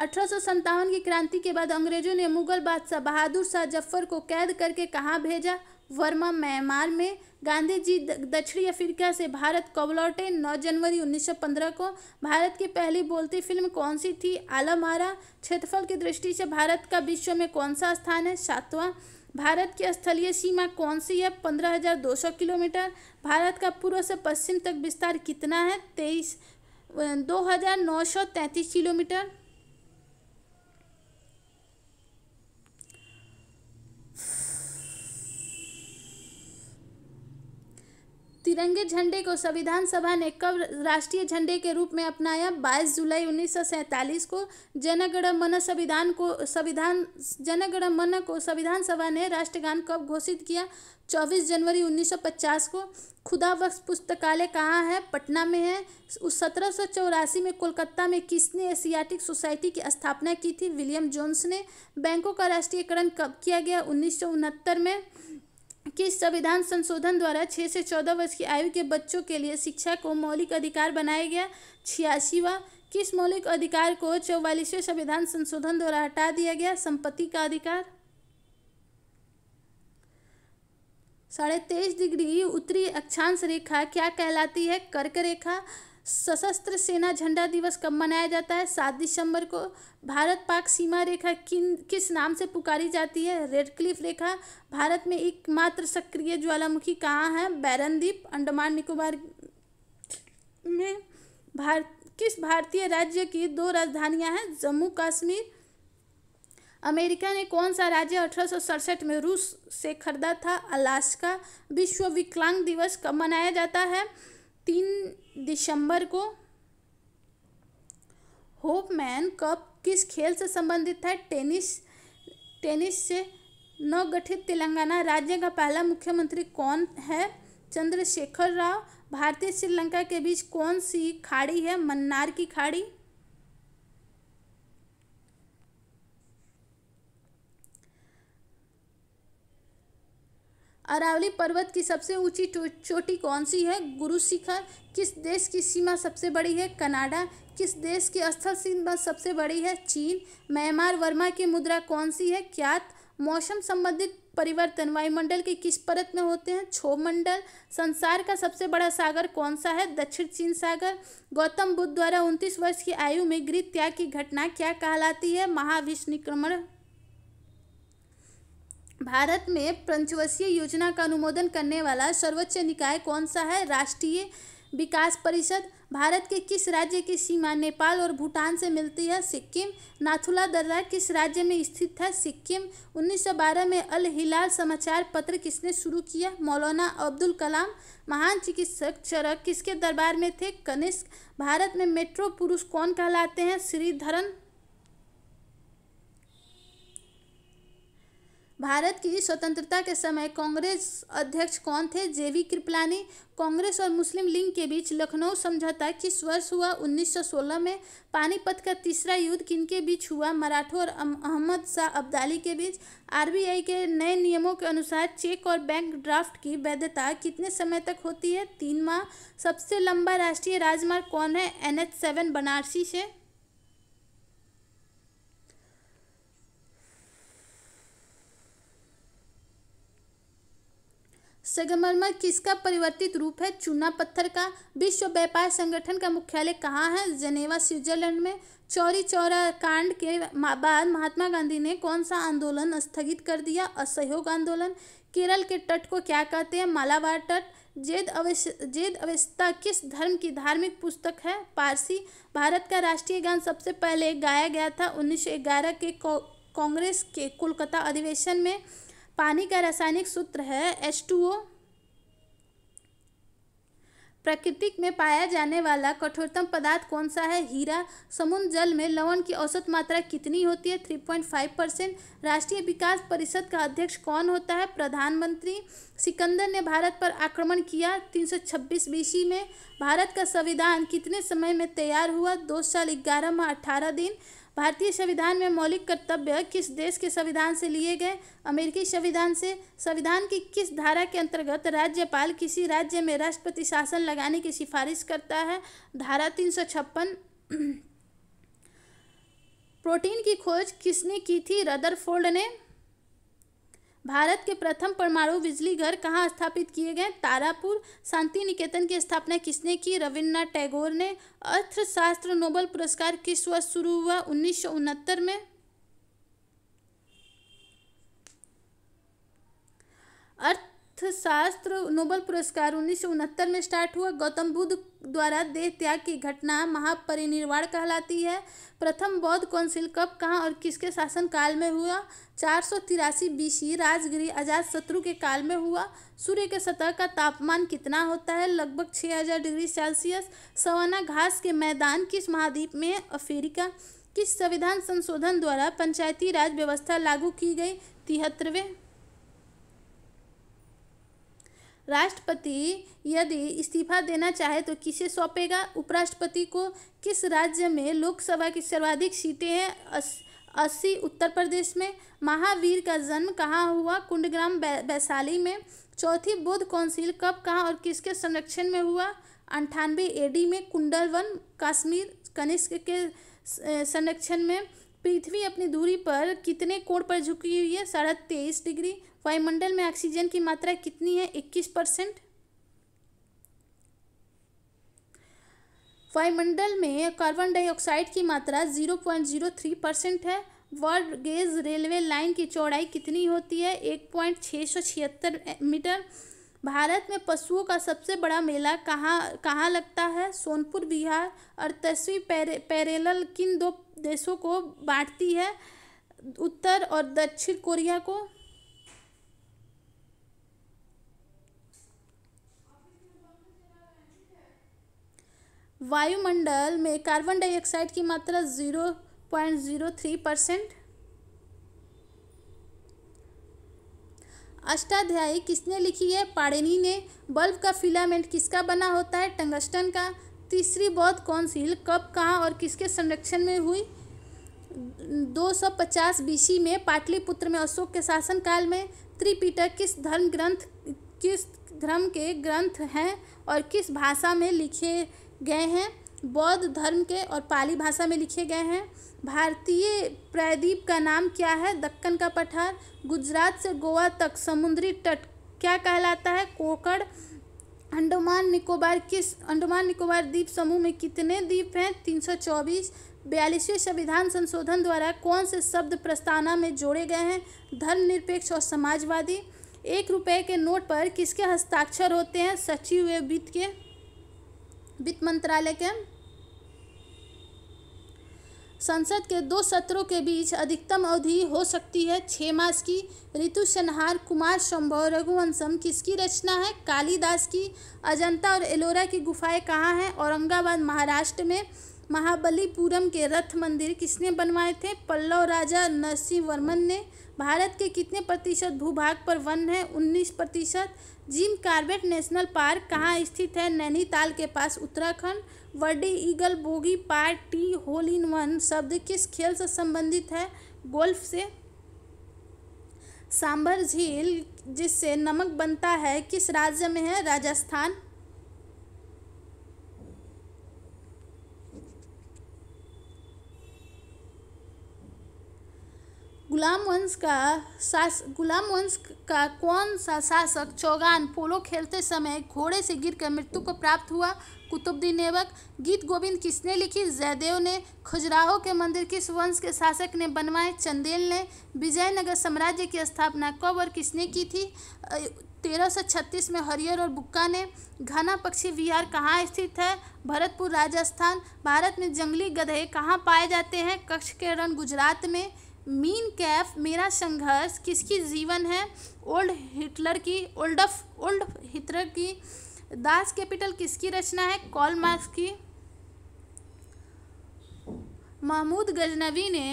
अठारह की क्रांति के बाद अंग्रेजों ने मुगल बादशाह बहादुर शाह जफर को कैद करके कहाँ भेजा वर्मा म्यांमार में गांधी जी दक्षिणी अफ्रीका से भारत कबलौटे 9 जनवरी 1915 को भारत की पहली बोलती फिल्म कौन सी थी आलामारा क्षेत्रफल की दृष्टि से भारत का विश्व में कौन सा स्थान है सातवां भारत की स्थलीय सीमा कौन सी है 15,200 किलोमीटर भारत का पूर्व से पश्चिम तक विस्तार कितना है तेईस दो किलोमीटर तिरंगे झंडे को संविधान सभा ने कब राष्ट्रीय झंडे के रूप में अपनाया 22 जुलाई उन्नीस को जनगण मन संविधान को संविधान जनगण मन को संविधान सभा ने राष्ट्रगान कब घोषित किया 24 जनवरी 1950 को खुदा वक्स पुस्तकालय कहाँ है पटना में है उस सत्रह में कोलकाता में किसने एशियाटिक सोसाइटी की स्थापना की थी विलियम जोन्स ने बैंकों का राष्ट्रीयकरण कब किया गया उन्नीस में कि संविधान संशोधन द्वारा छः से चौदह वर्ष की आयु के बच्चों के लिए शिक्षा को मौलिक अधिकार बनाया गया छियासीवा किस मौलिक अधिकार को चौवालीसवें संविधान संशोधन द्वारा हटा दिया गया संपत्ति का अधिकार साढ़े तेईस डिग्री उत्तरी अक्षांश रेखा क्या कहलाती है कर्क रेखा सशस्त्र सेना झंडा दिवस कब मनाया जाता है सात दिसंबर को भारत पाक सीमा रेखा किन किस नाम से पुकारी जाती है रेड क्लिफ रेखा भारत में एकमात्र सक्रिय ज्वालामुखी कहाँ है बैरन द्वीप अंडमान निकोबार में भारत किस भारतीय राज्य की दो राजधानियां हैं जम्मू कश्मीर अमेरिका ने कौन सा राज्य अठारह में रूस से खरीदा था अलास्का विश्व विकलांग दिवस कब मनाया जाता है तीन दिसंबर को होपमैन कप किस खेल से संबंधित है टेनिस टेनिस से नवगठित तेलंगाना राज्य का पहला मुख्यमंत्री कौन है चंद्रशेखर राव भारतीय श्रीलंका के बीच कौन सी खाड़ी है मन्नार की खाड़ी अरावली पर्वत की सबसे ऊंची चोटी कौन सी है गुरु शिखर किस देश की सीमा सबसे बड़ी है कनाडा किस देश की स्थल सीमा सबसे बड़ी है चीन म्यांमार वर्मा की मुद्रा कौन सी है क्यात मौसम संबंधित परिवर्तन वायुमंडल के किस परत में होते हैं क्षोभ मंडल संसार का सबसे बड़ा सागर कौन सा है दक्षिण चीन सागर गौतम बुद्ध द्वारा उनतीस वर्ष की आयु में गृह त्याग की घटना क्या कहलाती है महाविष्णिक्रमण भारत में पंचवर्षीय योजना का अनुमोदन करने वाला सर्वोच्च निकाय कौन सा है राष्ट्रीय विकास परिषद भारत के किस राज्य की सीमा नेपाल और भूटान से मिलती है सिक्किम नाथुला दर्रा किस राज्य में स्थित है सिक्किम 1912 में अल हिलाल समाचार पत्र किसने शुरू किया मौलाना अब्दुल कलाम महान चिकित्सक चरक किसके दरबार में थे कनिष्क भारत में मेट्रो पुरुष कौन कहलाते हैं श्रीधरन भारत की स्वतंत्रता के समय कांग्रेस अध्यक्ष कौन थे जेवी कृपलानी कांग्रेस और मुस्लिम लीग के बीच लखनऊ समझौता किस वर्ष हुआ 1916 में पानीपत का तीसरा युद्ध किनके बीच हुआ मराठों और अहमद शाह अब्दाली के बीच आरबीआई के नए नियमों के अनुसार चेक और बैंक ड्राफ्ट की वैधता कितने समय तक होती है तीन माह सबसे लंबा राष्ट्रीय राजमार्ग कौन है एन एच सेवन बनारसी से संगमरमर किसका परिवर्तित रूप है चूना पत्थर का विश्व व्यापार संगठन का मुख्यालय कहाँ है जनेवा स्विट्जरलैंड में चौरी चौरा कांड के बाद महात्मा गांधी ने कौन सा आंदोलन स्थगित कर दिया असहयोग आंदोलन केरल के तट को क्या कहते हैं मालाबार तट जेद अवश जेद अवस्था किस धर्म की धार्मिक पुस्तक है पारसी भारत का राष्ट्रीय गान सबसे पहले गाया गया था 1911 के कांग्रेस के कोलकाता अधिवेशन में पानी का रासायनिक सूत्र है एच टू ओ में पाया जाने वाला कठोरतम पदार्थ कौन सा है हीरा समुद्र जल में लवण की औसत मात्रा कितनी होती है 3.5 परसेंट राष्ट्रीय विकास परिषद का अध्यक्ष कौन होता है प्रधानमंत्री सिकंदर ने भारत पर आक्रमण किया 326 बीसी में भारत का संविधान कितने समय में तैयार हुआ दो साल ग्यारह माह अठारह दिन भारतीय संविधान में मौलिक कर्तव्य किस देश के संविधान से लिए गए अमेरिकी संविधान से संविधान की किस धारा के अंतर्गत राज्यपाल किसी राज्य में राष्ट्रपति शासन लगाने की सिफारिश करता है धारा तीन सौ छप्पन प्रोटीन की खोज किसने की थी रदरफोल्ड ने भारत के प्रथम परमाणु बिजली घर कहाँ स्थापित किए गए तारापुर शांति निकेतन की स्थापना किसने की रविन्द्रनाथ टैगोर ने अर्थशास्त्र नोबल पुरस्कार किस वर्ष शुरू हुआ उन्नीस में अर्थ अर्थशास्त्र नोबल पुरस्कार उन्नीस में स्टार्ट हुआ गौतम बुद्ध द्वारा देह त्याग की घटना महापरिनिर्वाण कहलाती है प्रथम बौद्ध कौंसिल कब कहाँ और किसके शासन काल में हुआ चार सौ तिरासी बीसी राजगिरी आजाद शत्रु के काल में हुआ सूर्य के सतह का तापमान कितना होता है लगभग हजार डिग्री सेल्सियस सवाना घास के मैदान किस महाद्वीप में अफ्रीका किस संविधान संशोधन द्वारा पंचायती राज व्यवस्था लागू की गई तिहत्तरवें राष्ट्रपति यदि इस्तीफा देना चाहे तो किसे सौंपेगा उपराष्ट्रपति को किस राज्य में लोकसभा की सर्वाधिक सीटें हैं अस्सी उत्तर प्रदेश में महावीर का जन्म कहाँ हुआ कुंडग्राम वैशाली में चौथी बौद्ध कौंसिल कब कहाँ और किसके संरक्षण में हुआ अंठानवे एडी में कुंडलवन कश्मीर कनिष्क के संरक्षण में पृथ्वी अपनी दूरी पर कितने कोण पर झुकी हुई है साढ़े तेईस डिग्री वायुमंडल में ऑक्सीजन की मात्रा कितनी है इक्कीस परसेंट वायुमंडल में कार्बन डाइऑक्साइड की मात्रा zero point zero three percent है वर्ल्ड गेज रेलवे लाइन की चौड़ाई कितनी होती है एक पॉइंट छः सौ छिहत्तर मीटर भारत में पशुओं का सबसे बड़ा मेला कहाँ कहाँ लगता है सोनपुर बिहार और तस्वीर पैरे, पैरेलल किन दो देशों को बांटती है उत्तर और दक्षिण कोरिया को वायुमंडल में कार्बन डाइऑक्साइड की मात्रा zero point zero three percent अष्टाध्यायी किसने लिखी है पाड़िनी ने बल्ब का फिलामेंट किसका बना होता है टंगस्टन का तीसरी बौद्ध कौन सी हिल कब कहाँ और किसके संरक्षण में हुई 250 बीसी में पाटलिपुत्र में अशोक के शासनकाल में त्रिपीटक किस धर्म ग्रंथ किस धर्म के ग्रंथ हैं और किस भाषा में लिखे गए हैं बौद्ध धर्म के और पाली भाषा में लिखे गए हैं भारतीय प्रायद्वीप का नाम क्या है दक्कन का पठार गुजरात से गोवा तक समुद्री तट क्या कहलाता है कोकड़ अंडमान निकोबार किस अंडमान निकोबार द्वीप समूह में कितने द्वीप हैं तीन सौ चौबीस बयालीसवें संविधान संशोधन द्वारा कौन से शब्द प्रस्तावना में जोड़े गए हैं धर्मनिरपेक्ष और समाजवादी एक रुपए के नोट पर किसके हस्ताक्षर होते हैं सचिव वित्त के वित्त मंत्रालय के संसद के दो सत्रों के बीच अधिकतम अवधि हो सकती है छः मास की ऋतु सनहार कुमार शंभव रघुवंशम किसकी रचना है कालीदास की अजंता और एलोरा की गुफाएं कहाँ हैं औरंगाबाद महाराष्ट्र में महाबलीपुरम के रथ मंदिर किसने बनवाए थे पल्लव राजा नरसिंह वर्मन ने भारत के कितने प्रतिशत भूभाग पर वन है उन्नीस प्रतिशत जिम कार्बेट नेशनल पार्क कहाँ स्थित है नैनीताल के पास उत्तराखंड वर्डी ईगल बोगी पार्टी होल इन वन शब्द किस खेल से संबंधित है गोल्फ से सांबर झील जिससे नमक बनता है किस राज्य में है राजस्थान गुलाम वंश का शास गुलाम वंश का कौन सा शासक चौगान पोलो खेलते समय घोड़े से गिरकर मृत्यु को प्राप्त हुआ कुतुबद्दीन ऐबक गीत गोविंद किसने लिखी जयदेव ने खजुराहो के मंदिर किस वंश के शासक ने बनवाए चंदेल ने विजयनगर साम्राज्य की स्थापना कब और किसने की थी तेरह सौ छत्तीस में हरियर और बुक्का ने घना पक्षी विहार कहाँ स्थित है भरतपुर राजस्थान भारत में जंगली गधे कहाँ पाए जाते हैं कक्ष के रण गुजरात में मीन कैफ मेरा संघर्ष किसकी जीवन है ओल्ड हिटलर की ओल्डफ ओल्ड हिटलर की दास कैपिटल किसकी रचना है कॉल मार्क्स की महमूद गजनवी ने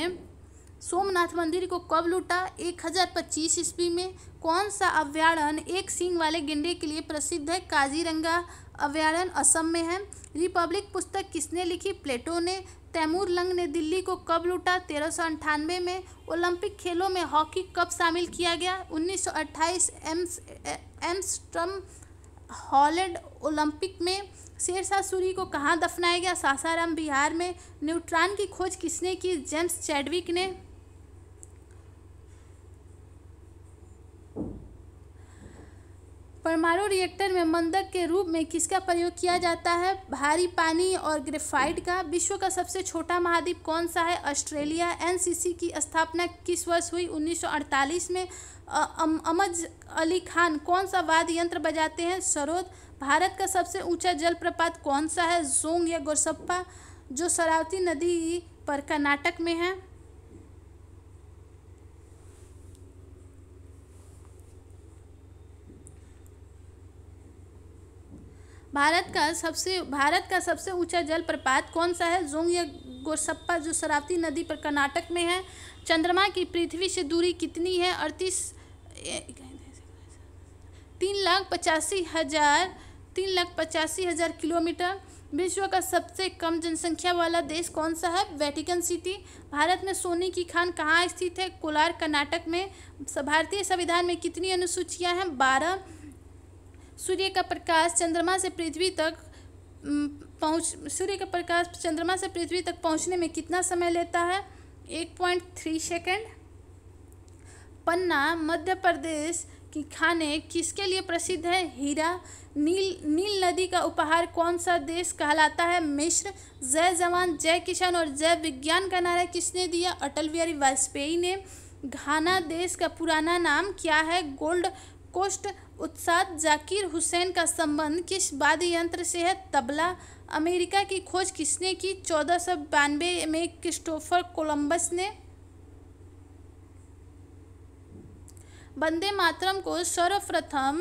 सोमनाथ मंदिर को कब लूटा एक हजार पच्चीस ईस्वी में कौन सा अभ्यारण एक सिंह वाले गेंडे के लिए प्रसिद्ध है काजीरंगा अभ्यारण असम में है रिपब्लिक पुस्तक किसने लिखी प्लेटो ने तैमूर लंग ने दिल्ली को कब लूटा तेरह में ओलंपिक खेलों में हॉकी कब शामिल किया गया 1928 एम्स एम्स्ट्रम हॉलैंड ओलंपिक में शेरशाह सूरी को कहाँ दफनाया गया सासाराम बिहार में न्यूट्रॉन की खोज किसने की जेम्स चैडविक ने परमाणु रिएक्टर में मंदक के रूप में किसका प्रयोग किया जाता है भारी पानी और ग्रेफाइट का विश्व का सबसे छोटा महाद्वीप कौन सा है ऑस्ट्रेलिया एनसीसी की स्थापना किस वर्ष हुई 1948 में अमज अली खान कौन सा वाद्य यंत्र बजाते हैं सरोद भारत का सबसे ऊंचा जलप्रपात कौन सा है जोंग या गोरसप्पा जो सरावती नदी पर कर्नाटक में है भारत का सबसे भारत का सबसे ऊंचा जलप्रपात कौन सा है जोंग या गोरसप्पा जो शरावती नदी पर कर्नाटक में है चंद्रमा की पृथ्वी से दूरी कितनी है अड़तीस तीन लाख पचासी हज़ार तीन लाख पचासी हज़ार किलोमीटर विश्व का सबसे कम जनसंख्या वाला देश कौन सा है वेटिकन सिटी भारत में सोने की खान कहाँ स्थित है कोलार कर्नाटक में भारतीय संविधान में कितनी अनुसूचियाँ हैं बारह सूर्य का प्रकाश चंद्रमा से पृथ्वी तक पहुँच सूर्य का प्रकाश चंद्रमा से पृथ्वी तक पहुँचने में कितना समय लेता है एक point three second Panna Madhya Pradesh की खाने किसके लिए प्रसिद्ध है हीरा नील नील नदी का उपहार कौन सा देश कहलाता है मिश्र जय जवान जय किसान और जय विज्ञान का नारा किसने दिया अटल बिहारी वाजपेयी ने घाना देश का पुराना नाम क्या है गोल्ड कोस्ट उत्साद जाकिर हुसैन का संबंध किस वाद्य यंत्र से है तबला अमेरिका की खोज किसने की चौदह सौ बानवे में क्रिस्टोफर कोलंबस ने वंदे मातरम को सर्वप्रथम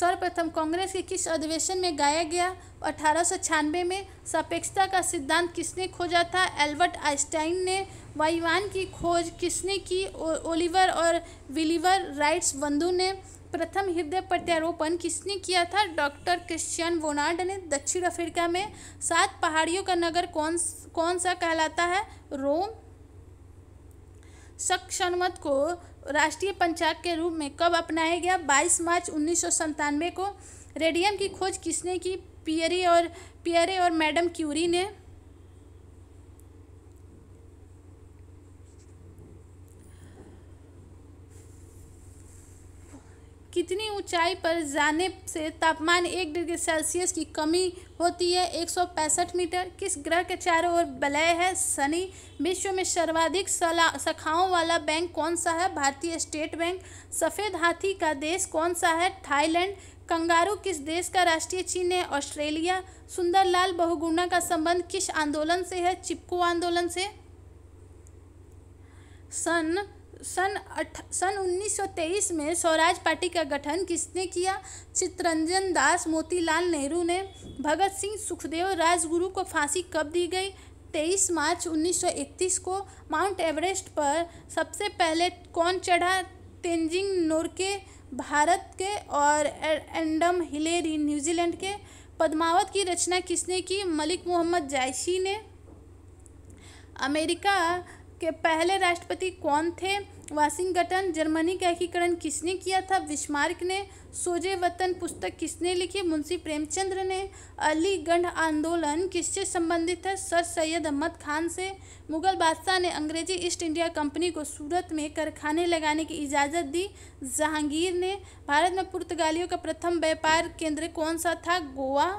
सर्वप्रथम कांग्रेस के किस अधिवेशन में गाया गया अठारह सौ छियानवे में सापेक्षता का सिद्धांत किसने खोजा था एल्बर्ट आइंस्टाइन ने वाइवान की खोज किसने की ओलिवर और विलीवर राइट्स बंधु ने प्रथम हृदय प्रत्यारोपण किसने किया था डॉक्टर क्रिश्चियन वोनार्ड ने दक्षिण अफ्रीका में सात पहाड़ियों का नगर कौन कौन सा कहलाता है रोम सक्षमत को राष्ट्रीय पंचायत के रूप में कब अपनाया गया 22 मार्च उन्नीस को रेडियम की खोज किसने की पियरी और पियरे और मैडम क्यूरी ने कितनी ऊंचाई पर जाने से तापमान एक डिग्री सेल्सियस की कमी होती है एक मीटर किस ग्रह के चारों ओर बलय है शनि विश्व में सर्वाधिक शाखाओं वाला बैंक कौन सा है भारतीय स्टेट बैंक सफ़ेद हाथी का देश कौन सा है थाईलैंड कंगारू किस देश का राष्ट्रीय चिन्ह है ऑस्ट्रेलिया सुंदरलाल बहुगुणा का संबंध किस आंदोलन से है चिपको आंदोलन से सन सन अठ सन 1923 में स्वराज पार्टी का गठन किसने किया चित्रंजन दास मोतीलाल नेहरू ने भगत सिंह सुखदेव राजगुरु को फांसी कब दी गई तेईस मार्च 1931 को माउंट एवरेस्ट पर सबसे पहले कौन चढ़ा तेंजिंग नोरके भारत के और एंडम हिलेरी न्यूजीलैंड के पद्मावत की रचना किसने की मलिक मोहम्मद जायशी ने अमेरिका के पहले राष्ट्रपति कौन थे वाशिंगटन जर्मनी का एकीकरण किसने किया था विस्मार्क ने सोजे वतन पुस्तक किसने लिखी मुंशी प्रेमचंद्र ने अलीगढ़ आंदोलन किससे संबंधित है सर सैयद अहमद खान से मुगल बादशाह ने अंग्रेजी ईस्ट इंडिया कंपनी को सूरत में कारखाने लगाने की इजाज़त दी जहांगीर ने भारत में पुर्तगालियों का प्रथम व्यापार केंद्र कौन सा था गोवा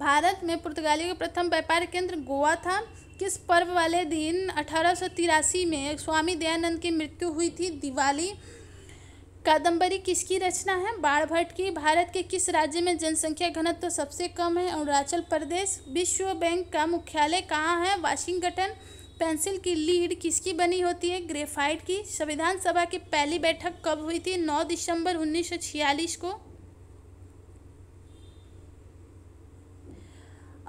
भारत में पुर्तगालियों का प्रथम व्यापार केंद्र गोवा था किस पर्व वाले दिन अठारह में स्वामी दयानंद की मृत्यु हुई थी दिवाली कादम्बरी किसकी रचना है बाढ़ भट्ट की भारत के किस राज्य में जनसंख्या घनत्व तो सबसे कम है अरुणाचल प्रदेश विश्व बैंक का मुख्यालय कहाँ है वाशिंगटन पेंसिल की लीड किसकी बनी होती है ग्रेफाइट की संविधान सभा की पहली बैठक कब हुई थी नौ दिसंबर उन्नीस को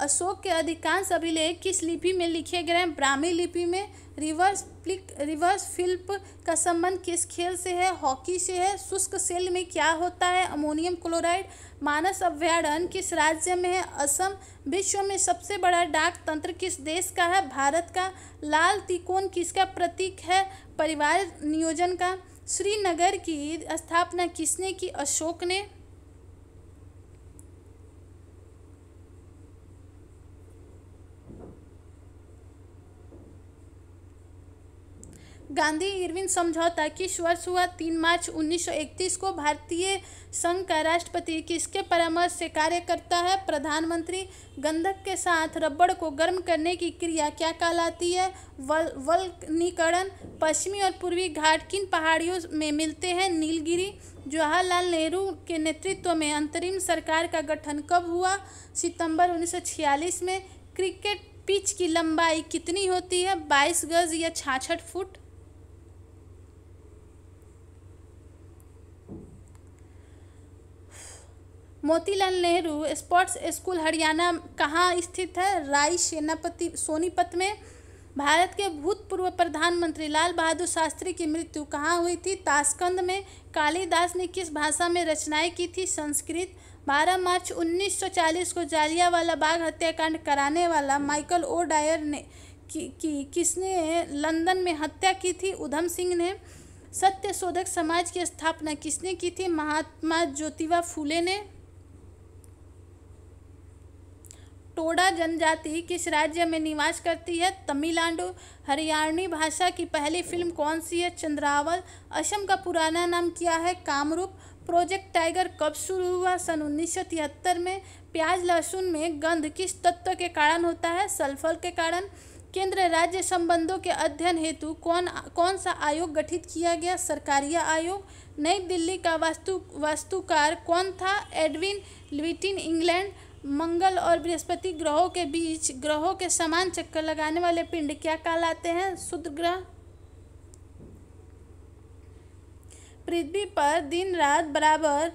अशोक के अधिकांश अभिलेख किस लिपि में लिखे गए हैं ब्राह्मी लिपि में रिवर्स प्लिक रिवर्स फिल्प का संबंध किस खेल से है हॉकी से है शुष्क सेल में क्या होता है अमोनियम क्लोराइड मानस अभ्यारण्य किस राज्य में है असम विश्व में सबसे बड़ा डाक तंत्र किस देश का है भारत का लाल तिकोन किसका प्रतीक है परिवार नियोजन का श्रीनगर की स्थापना किसने की अशोक ने गांधी इरविन समझौता किस वर्ष हुआ तीन मार्च 1931 को भारतीय संघ का राष्ट्रपति किसके परामर्श से कार्य करता है प्रधानमंत्री गंधक के साथ रबड़ को गर्म करने की क्रिया क्या कहलाती है वल वल्कनीकरण पश्चिमी और पूर्वी घाट किन पहाड़ियों में मिलते हैं नीलगिरी जवाहरलाल नेहरू के नेतृत्व में अंतरिम सरकार का गठन कब हुआ सितंबर उन्नीस में क्रिकेट पिच की लंबाई कितनी होती है बाईस गज या छाछठ foot Motilal Nehru sports school Haryana कहाँ स्थित है राय सेनापति सोनीपत में भारत के भूतपूर्व प्रधानमंत्री लाल बहादुर शास्त्री की मृत्यु कहाँ हुई थी ताशकंद में कालिदास ने किस भाषा में रचनाएं की थी संस्कृत 12 मार्च 1940 को जालियावाला बाग हत्याकांड कराने वाला माइकल ओ डायर ने की, की किसने लंदन में हत्या की थी उधम सिंह ने सत्य शोधक समाज की स्थापना किसने की थी महात्मा ज्योतिबा फूले ने टोडा जनजाति किस राज्य में निवास करती है तमिलनाडु हरियाणवी भाषा की पहली फिल्म कौन सी है चंद्रावल असम का पुराना नाम क्या है कामरूप प्रोजेक्ट टाइगर कब शुरू हुआ सन उन्नीस में प्याज लहसुन में गंध किस तत्व के कारण होता है सल्फर के कारण केंद्र राज्य संबंधों के अध्ययन हेतु कौन कौन सा आयोग गठित किया गया सरकारिया आयोग नई दिल्ली का वास्तु वास्तुकार कौन था एडविन लिविटिन इंग्लैंड मंगल और बृहस्पति ग्रहों के बीच ग्रहों के समान चक्कर लगाने वाले पिंड क्या कहलाते हैं शुद्ध ग्रह पृथ्वी पर दिन रात बराबर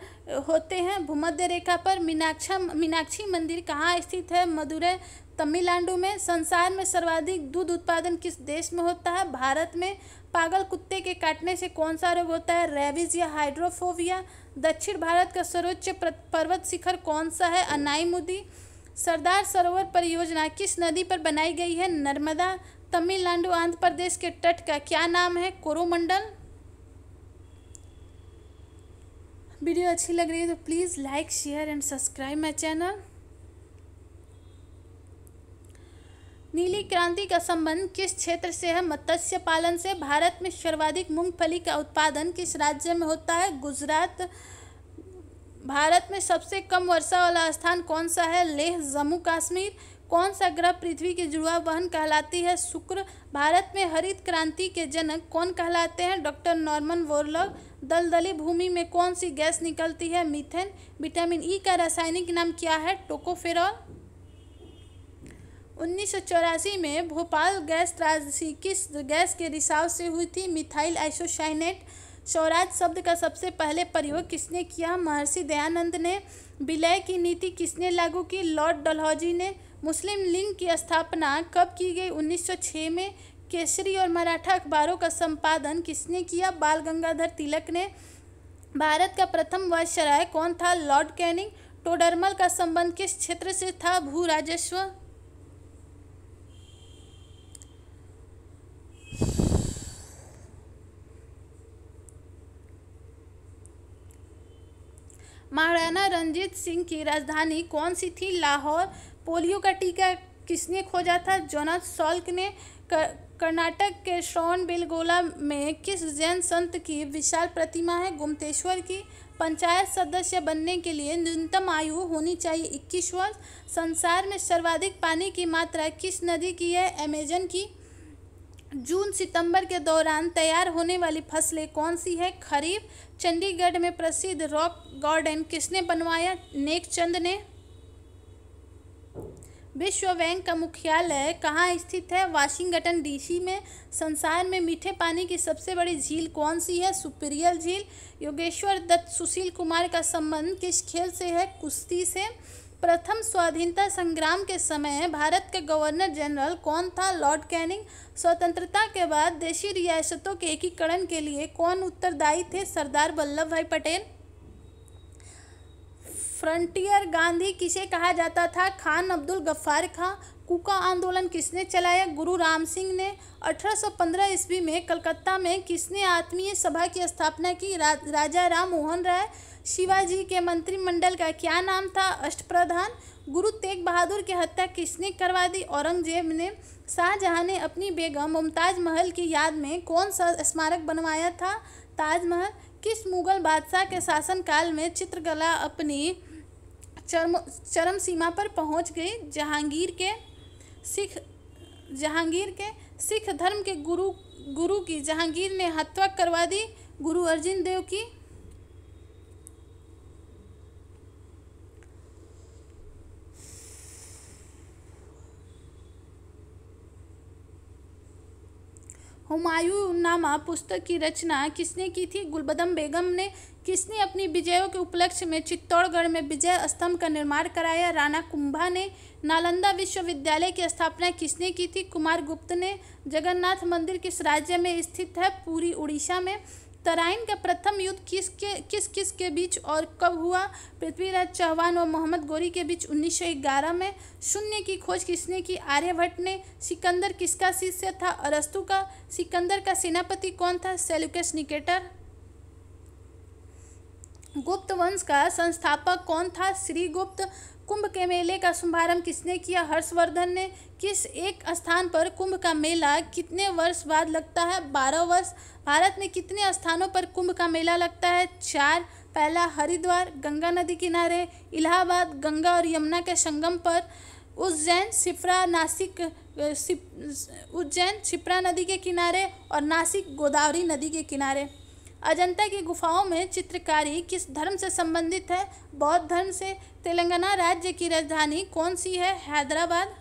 होते हैं भूमध्य रेखा पर मीनाक्षा मीनाक्षी मंदिर कहाँ स्थित है मदुरै तमिलनाडु में संसार में सर्वाधिक दूध उत्पादन किस देश में होता है भारत में पागल कुत्ते के काटने से कौन सा रोग होता है रेबिज या हाइड्रोफोबिया दक्षिण भारत का सर्वोच्च पर्वत शिखर कौन सा है अनाईमुदी सरदार सरोवर परियोजना किस नदी पर बनाई गई है नर्मदा तमिलनाडु आंध्र प्रदेश के तट का क्या नाम है कोरोमंडल वीडियो अच्छी लग रही है तो please like share and subscribe my channel नीली क्रांति का संबंध किस क्षेत्र से है मत्स्य पालन से भारत में सर्वाधिक मूंगफली का उत्पादन किस राज्य में होता है गुजरात भारत में सबसे कम वर्षा वाला स्थान कौन सा है लेह जम्मू कश्मीर कौन सा ग्रह पृथ्वी की जुड़वा वहन कहलाती है शुक्र भारत में हरित क्रांति के जनक कौन कहलाते हैं डॉक्टर नॉर्मन वोरलॉग दलदली भूमि में कौन सी गैस निकलती है मीथेन विटामिन ई का रासायनिक नाम क्या है टोकोफेरॉल 1984 में भोपाल गैस त्रासदी किस गैस के रिसाव से हुई थी मिथाइल आइसोशाइनेट स्वराज शब्द का सबसे पहले प्रयोग किसने किया महर्षि दयानंद ने विलय की नीति किसने लागू की लॉर्ड डलहौजी ने मुस्लिम लीग की स्थापना कब की गई 1906 में केसरी और मराठा अखबारों का संपादन किसने किया बाल गंगाधर तिलक ने भारत का प्रथम वायसराय कौन था लॉर्ड कैनिंग टोडरमल का संबंध किस क्षेत्र से था भू राजस्व महाराणा रंजीत सिंह की राजधानी कौन सी थी लाहौर पोलियो का टीका किसने खोजा था जोनाथ सॉल्क ने कर्नाटक के श्रवण बेलगोला में किस जैन संत की विशाल प्रतिमा है गुमतेश्वर की पंचायत सदस्य बनने के लिए न्यूनतम आयु होनी चाहिए इक्कीस वर्ष संसार में सर्वाधिक पानी की मात्रा किस नदी की है अमेजन की जून सितंबर के दौरान तैयार होने वाली फसलें कौन सी है खरीफ चंडीगढ़ में प्रसिद्ध रॉक गार्डन किसने बनवाया नेक चंद ने विश्व बैंक का मुख्यालय कहाँ स्थित है वाशिंगटन डीसी में संसार में मीठे पानी की सबसे बड़ी झील कौन सी है सुपीरियर झील योगेश्वर दत्त सुशील कुमार का संबंध किस खेल से है कुश्ती से प्रथम स्वाधीनता संग्राम के समय भारत के गवर्नर जनरल कौन था लॉर्ड कैनिंग स्वतंत्रता के बाद देशी रियासतों के एकीकरण के लिए कौन उत्तरदायी थे सरदार वल्लभ भाई पटेल फ्रंटियर गांधी किसे कहा जाता था खान अब्दुल गफ्फार खां कुका आंदोलन किसने चलाया गुरु राम सिंह ने 1815 ईस्वी में कलकत्ता में किसने आत्मीय सभा की स्थापना की रा, राजा राम मोहन राय शिवाजी के मंत्रिमंडल का क्या नाम था अष्टप्रधान गुरु तेग बहादुर की हत्या किसने करवा दी औरंगजेब ने शाहजहाँ ने अपनी बेगम मुमताज महल की याद में कौन सा स्मारक बनवाया था ताजमहल किस मुगल बादशाह के शासनकाल में चित्रकला अपनी चरम चरम सीमा पर पहुंच गई जहांगीर के सिख जहांगीर के सिख धर्म के गुरु गुरु की जहांगीर ने हत्या करवा दी गुरु अर्जुन देव की हुमायूं नामा पुस्तक की रचना किसने की थी गुलबदम बेगम ने किसने अपनी विजयों के उपलक्ष्य में चित्तौड़गढ़ में विजय स्तंभ का निर्माण कराया राणा कुंभा ने नालंदा विश्वविद्यालय की स्थापना किसने की थी कुमार गुप्त ने जगन्नाथ मंदिर किस राज्य में स्थित है पूरी उड़ीसा में तराइन का प्रथम युद्ध किस के किस किस के बीच और कब हुआ पृथ्वीराज चौहान और मोहम्मद गोरी के बीच 1911 में शून्य की खोज किसने की आर्यभट्ट ने सिकंदर किसका शिष्य था अरस्तु का सिकंदर का सेनापति कौन था सेल्यूकस निकेटर गुप्त वंश का संस्थापक कौन था श्रीगुप्त कुंभ के मेले का शुभारंभ किसने किया हर्षवर्धन ने किस एक स्थान पर कुंभ का मेला कितने वर्ष बाद लगता है बारह वर्ष भारत में कितने स्थानों पर कुंभ का मेला लगता है चार पहला हरिद्वार गंगा नदी किनारे इलाहाबाद गंगा और यमुना के संगम पर उज्जैन शिप्रा नासिक उज्जैन शिप्रा नदी के किनारे और नासिक गोदावरी नदी के किनारे अजंता की गुफाओं में चित्रकारी किस धर्म से संबंधित है बौद्ध धर्म से तेलंगाना राज्य की राजधानी कौन सी है हैदराबाद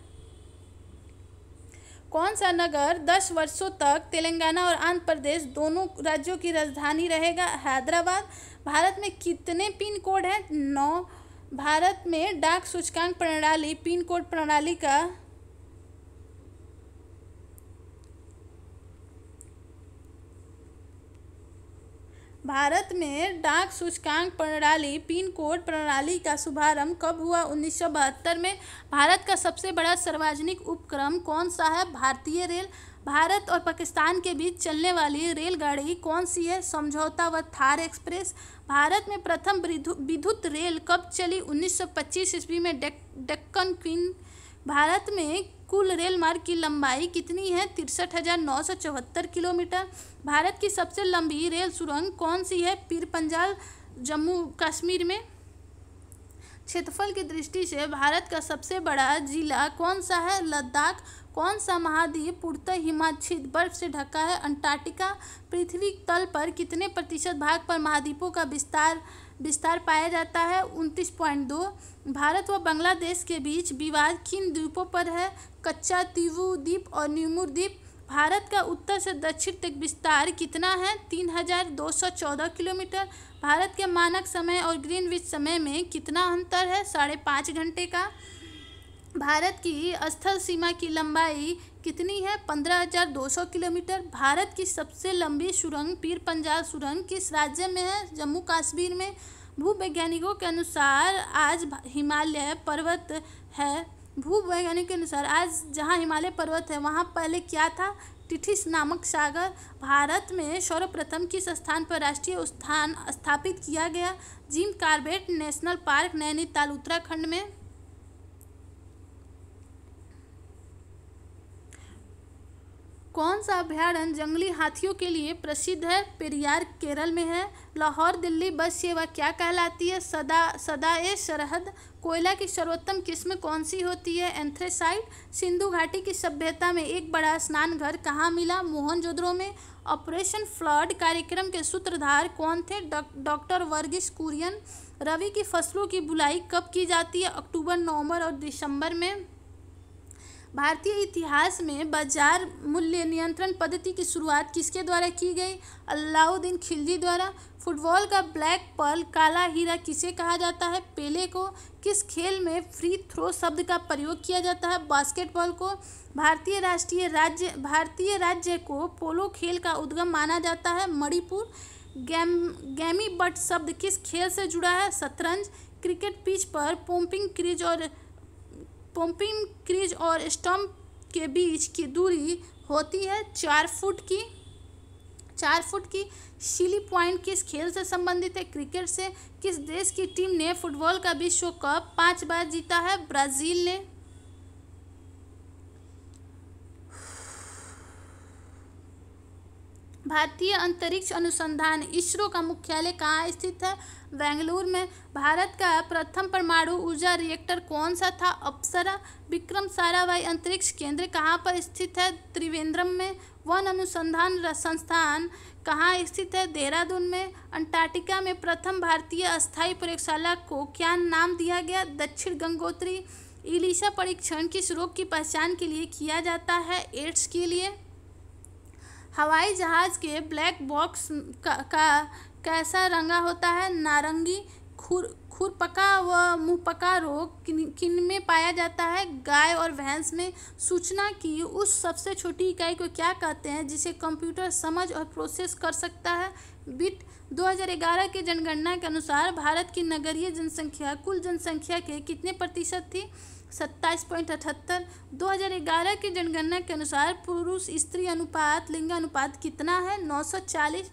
कौन सा नगर दस वर्षों तक तेलंगाना और आंध्र प्रदेश दोनों राज्यों की राजधानी रहेगा हैदराबाद भारत में कितने पिन कोड हैं नौ भारत में डाक सूचकांक प्रणाली पिन कोड प्रणाली का भारत में डाक सूचकांक प्रणाली पिन कोड प्रणाली का शुभारंभ कब हुआ उन्नीस में भारत का सबसे बड़ा सार्वजनिक उपक्रम कौन सा है भारतीय रेल भारत और पाकिस्तान के बीच चलने वाली रेलगाड़ी कौन सी है समझौता व थार एक्सप्रेस भारत में प्रथम विद्युत रेल कब चली 1925 ईस्वी में डेक्कन क्वीन भारत में कुल रेल मार्ग की लंबाई कितनी है तिरसठ हज़ार नौ सौ चौहत्तर किलोमीटर भारत की सबसे लंबी रेल सुरंग कौन सी है पीर पंजाल जम्मू कश्मीर में क्षेत्रफल की दृष्टि से भारत का सबसे बड़ा जिला कौन सा है लद्दाख कौन सा महाद्वीप पूर्त हिमाचित बर्फ से ढका है अंटार्कटिका पृथ्वी तल पर कितने प्रतिशत भाग पर महाद्वीपों का विस्तार विस्तार पाया जाता है उनतीस पॉइंट दो भारत व बांग्लादेश के बीच विवाद किन द्वीपों पर है कच्चा तीवू द्वीप और निमूर द्वीप भारत का उत्तर से दक्षिण तक विस्तार कितना है तीन हजार दो सौ चौदह किलोमीटर भारत के मानक समय और ग्रीनविच समय में कितना अंतर है साढ़े पाँच घंटे का भारत की स्थल सीमा की लंबाई कितनी है 15,200 किलोमीटर भारत की सबसे लंबी सुरंग पीर पंजाब सुरंग किस राज्य में है जम्मू कश्मीर में भूवैज्ञानिकों के अनुसार आज हिमालय पर्वत है भूवैज्ञानिक के अनुसार आज जहाँ हिमालय पर्वत है वहाँ पहले क्या था टिठिस नामक सागर भारत में सर्वप्रथम किस स्थान पर राष्ट्रीय स्थान स्थापित किया गया Jim Corbett national park Nainital Uttarakhand में कौन सा अभ्यारण्य जंगली हाथियों के लिए प्रसिद्ध है पेरियार केरल में है लाहौर दिल्ली बस सेवा क्या कहलाती है सदा सदाए सरहद कोयला की सर्वोत्तम किस्म कौन सी होती है एंथ्रेसाइट सिंधु घाटी की सभ्यता में एक बड़ा स्नान घर कहाँ मिला मोहनजोद्रो में ऑपरेशन फ्लड कार्यक्रम के सूत्रधार कौन थे डॉक्टर डौ, वर्गीस कुरियन रवि की फसलों की बुलाई कब की जाती है अक्टूबर नवंबर और दिसंबर में भारतीय इतिहास में बाजार मूल्य नियंत्रण पद्धति की शुरुआत किसके द्वारा की गई अलाउद्दीन खिलजी द्वारा फुटबॉल का ब्लैक पर्ल काला हीरा किसे कहा जाता है पेले को किस खेल में फ्री थ्रो शब्द का प्रयोग किया जाता है बास्केटबॉल को भारतीय राष्ट्रीय राज्य भारतीय राज्य को पोलो खेल का उद्गम माना जाता है मणिपुर गैम गैमी बट शब्द किस खेल से जुड़ा है शतरंज क्रिकेट पिच पर पोम्पिंग क्रीज और पंपिंग क्रीज और स्टम्प के बीच की दूरी होती है चार फुट की चार फुट की शिली पॉइंट किस खेल से संबंधित है क्रिकेट से किस देश की टीम ने फुटबॉल का विश्व कप पांच बार जीता है ब्राजील ने भारतीय अंतरिक्ष अनुसंधान इसरो का मुख्यालय कहाँ स्थित है बेंगलुरु में भारत का प्रथम परमाणु ऊर्जा रिएक्टर कौन सा था अप्सरा विक्रम साराभाई अंतरिक्ष केंद्र कहाँ पर स्थित है त्रिवेंद्रम में वन अनुसंधान संस्थान कहाँ स्थित है देहरादून में अंटार्कटिका में प्रथम भारतीय अस्थायी प्रयोगशाला को क्या नाम दिया गया दक्षिण गंगोत्री इलिशा परीक्षण किस रोग की पहचान के लिए किया जाता है एड्स के लिए हवाई जहाज़ के ब्लैक बॉक्स का, का कैसा रंगा होता है नारंगी खुर खुरपका व मुँहपका रोग किन किन में पाया जाता है गाय और भैंस में सूचना की उस सबसे छोटी इकाई को क्या कहते हैं जिसे कंप्यूटर समझ और प्रोसेस कर सकता है बिट 2011 के जनगणना के अनुसार भारत की नगरीय जनसंख्या कुल जनसंख्या के कितने प्रतिशत थी सत्ताईस पॉइंट अठहत्तर दो हजार ग्यारह की जनगणना के अनुसार पुरुष स्त्री अनुपात लिंगानुपात कितना है नौ सौ चालीस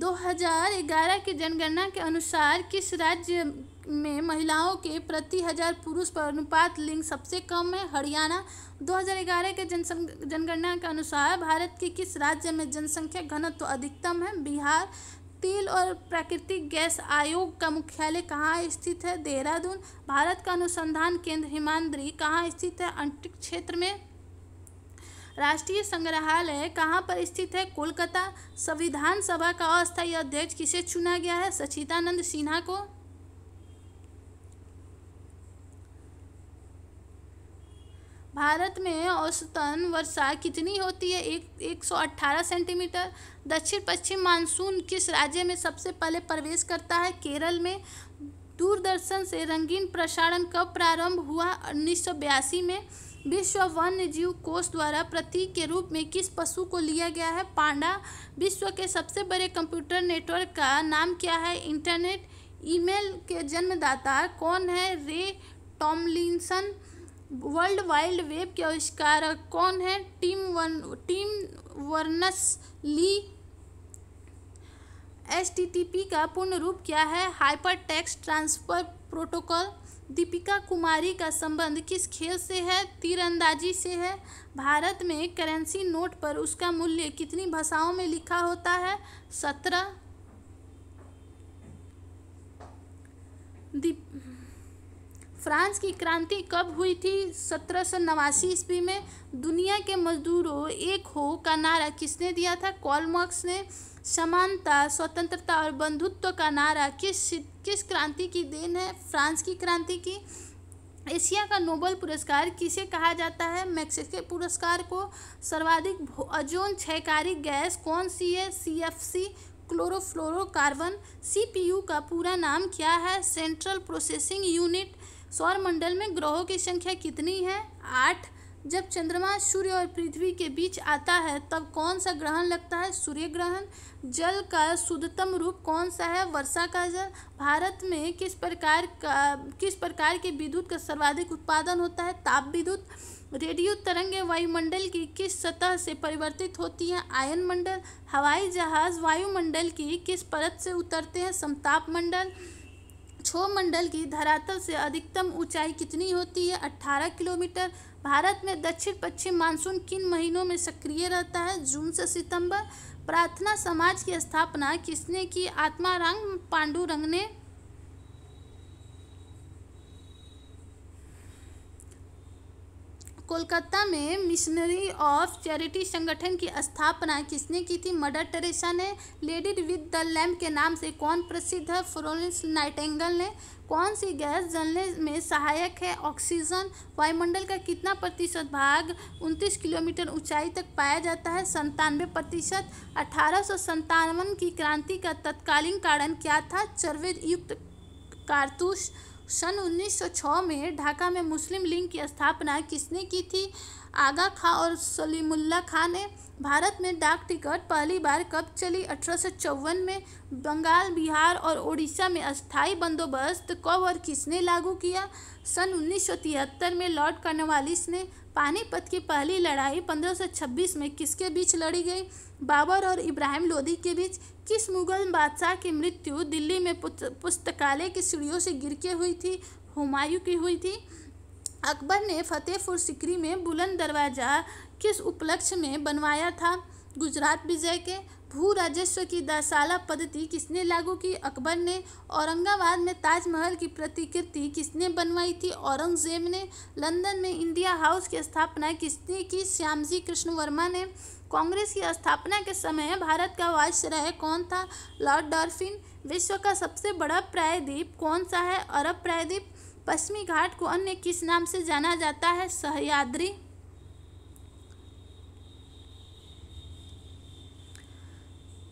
2011 की जनगणना के अनुसार किस राज्य में महिलाओं के प्रति हजार पुरुष पर अनुपात लिंग सबसे कम है हरियाणा 2011 के जनसं जनगणना के अनुसार भारत के किस राज्य में जनसंख्या घनत्व तो अधिकतम है बिहार तेल और प्राकृतिक गैस आयोग का मुख्यालय कहाँ स्थित है देहरादून भारत का अनुसंधान केंद्र हिमांद्री कहाँ स्थित है अंतरिक्ष क्षेत्र में राष्ट्रीय संग्रहालय कहाँ पर स्थित है कोलकाता संविधान सभा का अस्थायी अध्यक्ष किसे चुना गया है सचिदानंद सिन्हा को भारत में औसतन वर्षा कितनी होती है एक एक सौ अट्ठारह सेंटीमीटर दक्षिण पश्चिम मानसून किस राज्य में सबसे पहले प्रवेश करता है केरल में दूरदर्शन से रंगीन प्रसारण कब प्रारंभ हुआ उन्नीस में विश्व वन्य जीव कोष द्वारा प्रतीक के रूप में किस पशु को लिया गया है पांडा विश्व के सबसे बड़े कंप्यूटर नेटवर्क का नाम क्या है इंटरनेट ईमेल के जन्मदाता कौन है रे टॉमलिंसन वर्ल्ड वाइड वेब के आविष्कार कौन है टीम वन टीम वर्नस ली एस का पूर्ण रूप क्या है hyper text transfer protocol Deepika Kumari का संबंध किस खेल से है तीरंदाजी से है भारत में करेंसी नोट पर उसका मूल्य कितनी भाषाओं में लिखा होता है सत्रह दीप फ्रांस की क्रांति कब हुई थी सत्रह सौ नवासी ईस्वी में दुनिया के मजदूरों एक हो का नारा किसने दिया था कॉलमॉक्स ने समानता स्वतंत्रता और बंधुत्व का नारा किस किस क्रांति की देन है फ्रांस की क्रांति की एशिया का नोबल पुरस्कार किसे कहा जाता है मैक्सिके पुरस्कार को सर्वाधिक अजोन क्षयकारी गैस कौन सी है C F C chlorofluorocarbon U का पूरा नाम क्या है सेंट्रल प्रोसेसिंग यूनिट सौरमंडल में ग्रहों की संख्या कितनी है आठ जब चंद्रमा सूर्य और पृथ्वी के बीच आता है तब कौन सा ग्रहण लगता है सूर्य ग्रहण जल का शुद्धतम रूप कौन सा है वर्षा का जल भारत में किस प्रकार का किस प्रकार के विद्युत का सर्वाधिक उत्पादन होता है ताप विद्युत रेडियो तरंगे वायुमंडल की किस सतह से परिवर्तित होती हैं आयन मंडल हवाई जहाज वायुमंडल की किस परत से उतरते हैं समताप मंडल छो मंडल की धरातल से अधिकतम ऊंचाई कितनी होती है 18 किलोमीटर भारत में दक्षिण पश्चिम मानसून किन महीनों में सक्रिय रहता है जून से सितंबर प्रार्थना समाज की स्थापना किसने की आत्मा रंग पांडुरंग ने कोलकाता में मिशनरी ऑफ चैरिटी संगठन की स्थापना किसने की थी मदर टेरेसा ने लेडीड विद द लैम्प के नाम से कौन प्रसिद्ध है फ्लोरेंस नाइटेंगल ने कौन सी गैस जलने में सहायक है ऑक्सीजन वायुमंडल का कितना प्रतिशत भाग उनतीस किलोमीटर ऊंचाई तक पाया जाता है संतानवे प्रतिशत अठारह की क्रांति का तत्कालीन कारण क्या था चर्वेद युक्त कारतूस सन 1906 में ढाका में मुस्लिम लीग की स्थापना किसने की थी आगा खां और सलीमुल्ला खां ने भारत में डाक टिकट पहली बार कब चली अठारह में बंगाल बिहार और उड़ीसा में अस्थाई बंदोबस्त कब और किसने लागू किया सन 1973 में लॉर्ड कर्नवालिस ने पानीपत की पहली लड़ाई 1526 में किसके बीच लड़ी गई बाबर और इब्राहिम लोदी के बीच किस मुगल बादशाह की मृत्यु दिल्ली में पुस्तकालय की सीढ़ियों से गिर के हुई थी हुमायूं की हुई थी अकबर ने फतेहपुर सिकरी में बुलंद दरवाज़ा किस उपलक्ष्य में बनवाया था गुजरात विजय के भू राजस्व की दशाला पद्धति किसने लागू की अकबर ने औरंगाबाद में ताजमहल की प्रतिकृति किसने बनवाई थी औरंगजेब ने लंदन में इंडिया हाउस की स्थापना किसने की श्यामजी कृष्ण वर्मा ने कांग्रेस की स्थापना के समय भारत का वायसराय कौन था लॉर्ड डॉल्फिन विश्व का सबसे बड़ा प्रायद्वीप कौन सा है अरब प्रायद्वीप पश्चिमी घाट को अन्य किस नाम से जाना जाता है सहयाद्री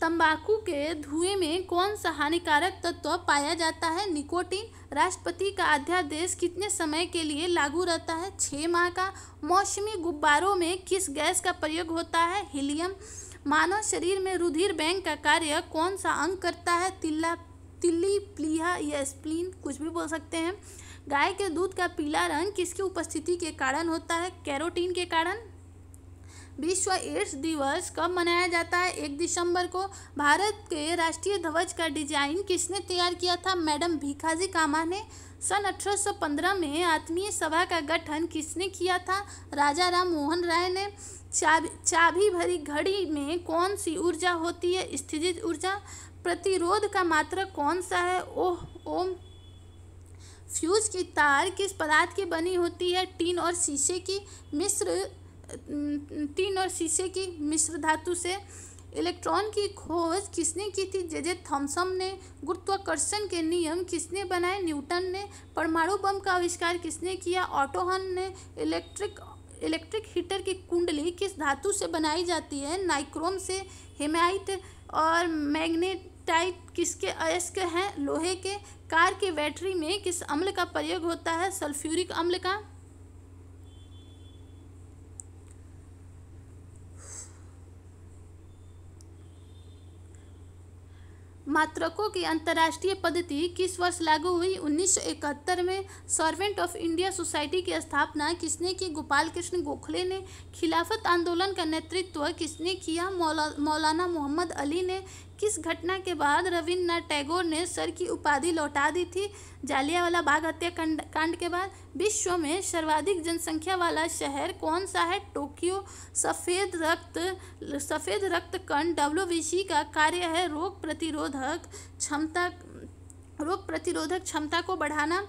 तंबाकू के धुएं में कौन सा हानिकारक तत्व पाया जाता है निकोटीन राष्ट्रपति का अध्यादेश कितने समय के लिए लागू रहता है छः माह का मौसमी गुब्बारों में किस गैस का प्रयोग होता है हीलियम मानव शरीर में रुधिर बैंक का कार्य कौन सा अंग करता है तिल्ला तिल्ली प्लीहा या स्प्लीन कुछ भी बोल सकते हैं गाय के दूध का पीला रंग किसकी उपस्थिति के कारण होता है कैरोटीन के कारण विश्व एड्स दिवस कब मनाया जाता है एक दिसंबर को भारत के राष्ट्रीय ध्वज का डिजाइन किसने तैयार किया था मैडम भिखाजी कामा ने सन 1815 में आत्मीय सभा का गठन किसने किया था राजा राम मोहन राय ने चाबी चाबी भरी घड़ी में कौन सी ऊर्जा होती है स्थित ऊर्जा प्रतिरोध का मात्रक कौन सा है ओह ओम फ्यूज की तार किस पदार्थ की बनी होती है टीन और शीशे की मिस्र तीन और शीशे की मिश्र धातु से इलेक्ट्रॉन की खोज किसने की थी जे जे थॉम्सन ने गुरुत्वाकर्षण के नियम किसने बनाए न्यूटन ने परमाणु बम का आविष्कार किसने किया ऑटोहन ने इलेक्ट्रिक इलेक्ट्रिक हीटर की कुंडली किस धातु से बनाई जाती है नाइक्रोम से हेमाइट और मैग्नेटाइट किसके अयस्क हैं लोहे के कार की बैटरी में किस अम्ल का प्रयोग होता है सल्फ्यूरिक अम्ल का मात्रकों की अंतर्राष्ट्रीय पद्धति किस वर्ष लागू हुई 1971 में सर्वेंट ऑफ इंडिया सोसाइटी की स्थापना किसने की गोपाल कृष्ण गोखले ने खिलाफत आंदोलन का नेतृत्व किसने किया मौला, मौलाना मोहम्मद अली ने किस घटना के बाद रविन्द्रनाथ टैगोर ने सर की उपाधि लौटा दी थी जालियावाला बाग हत्याकांड कांड के बाद विश्व में सर्वाधिक जनसंख्या वाला शहर कौन सा है टोक्यो सफ़ेद रक्त सफ़ेद रक्त कण डब्ल्यू का कार्य है रोग प्रतिरोधक क्षमता रोग प्रतिरोधक क्षमता को बढ़ाना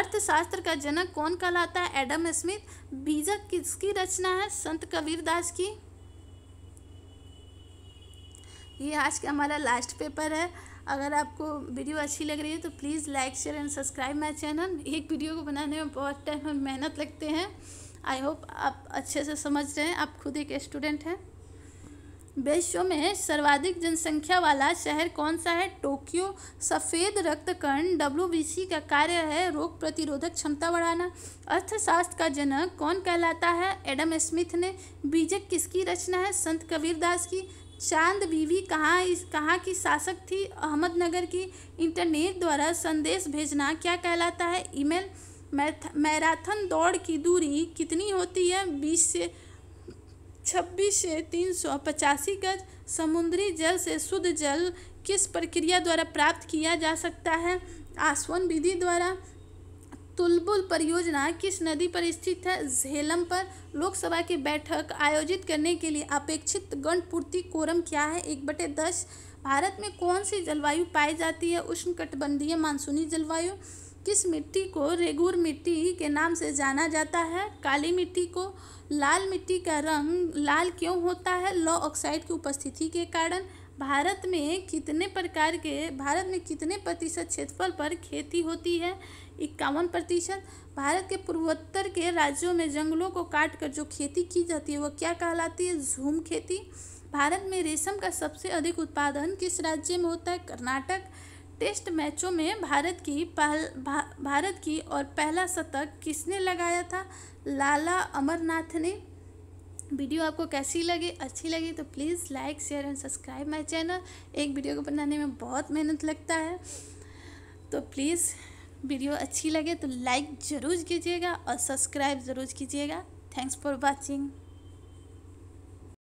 अर्थशास्त्र का जनक कौन कहलाता है एडम स्मिथ बीजक किसकी रचना है संत कबीरदास की ये आज का हमारा लास्ट पेपर है अगर आपको वीडियो अच्छी लग रही है तो please like share and subscribe my channel एक वीडियो को बनाने में बहुत टाइम और मेहनत लगते हैं आई होप आप अच्छे से समझ रहे हैं आप खुद एक स्टूडेंट हैं विश्व में सर्वाधिक जनसंख्या वाला शहर कौन सा है टोक्यो सफ़ेद रक्त रक्तकर्ण डब्ल्यू का कार्य है रोग प्रतिरोधक क्षमता बढ़ाना अर्थशास्त्र का जनक कौन कहलाता है एडम स्मिथ ने बीजक किसकी रचना है संत कबीरदास की चांद बीवी कहाँ इस कहाँ की शासक थी अहमदनगर की इंटरनेट द्वारा संदेश भेजना क्या कहलाता है ईमेल मैराथन दौड़ की दूरी कितनी होती है बीस से छब्बीस से तीन सौ पचासी गज समुद्री जल से शुद्ध जल किस प्रक्रिया द्वारा प्राप्त किया जा सकता है आसवन विधि द्वारा तुलबुल परियोजना किस नदी पर स्थित है झेलम पर लोकसभा की बैठक आयोजित करने के लिए अपेक्षित गणपूर्ति कोरम क्या है एक बटे दस भारत में कौन सी जलवायु पाई जाती है उष्ण कटबंधीय मानसूनी जलवायु किस मिट्टी को रेगुर मिट्टी के नाम से जाना जाता है काली मिट्टी को लाल मिट्टी का रंग लाल क्यों होता है लो ऑक्साइड की उपस्थिति के कारण भारत में कितने प्रकार के भारत में कितने प्रतिशत क्षेत्रफल पर खेती होती है इक्यावन प्रतिशत भारत के पूर्वोत्तर के राज्यों में जंगलों को काट कर जो खेती की जाती है वह क्या कहलाती है झूम खेती भारत में रेशम का सबसे अधिक उत्पादन किस राज्य में होता है कर्नाटक टेस्ट मैचों में भारत की पहल भा, भारत की और पहला शतक किसने लगाया था लाला अमरनाथ ने वीडियो आपको कैसी लगी अच्छी लगी तो please like share and subscribe my channel एक वीडियो को बनाने में बहुत मेहनत लगता है तो प्लीज़ वीडियो अच्छी लगे तो लाइक ज़रूर कीजिएगा और सब्सक्राइब ज़रूर कीजिएगा थैंक्स फॉर वॉचिंग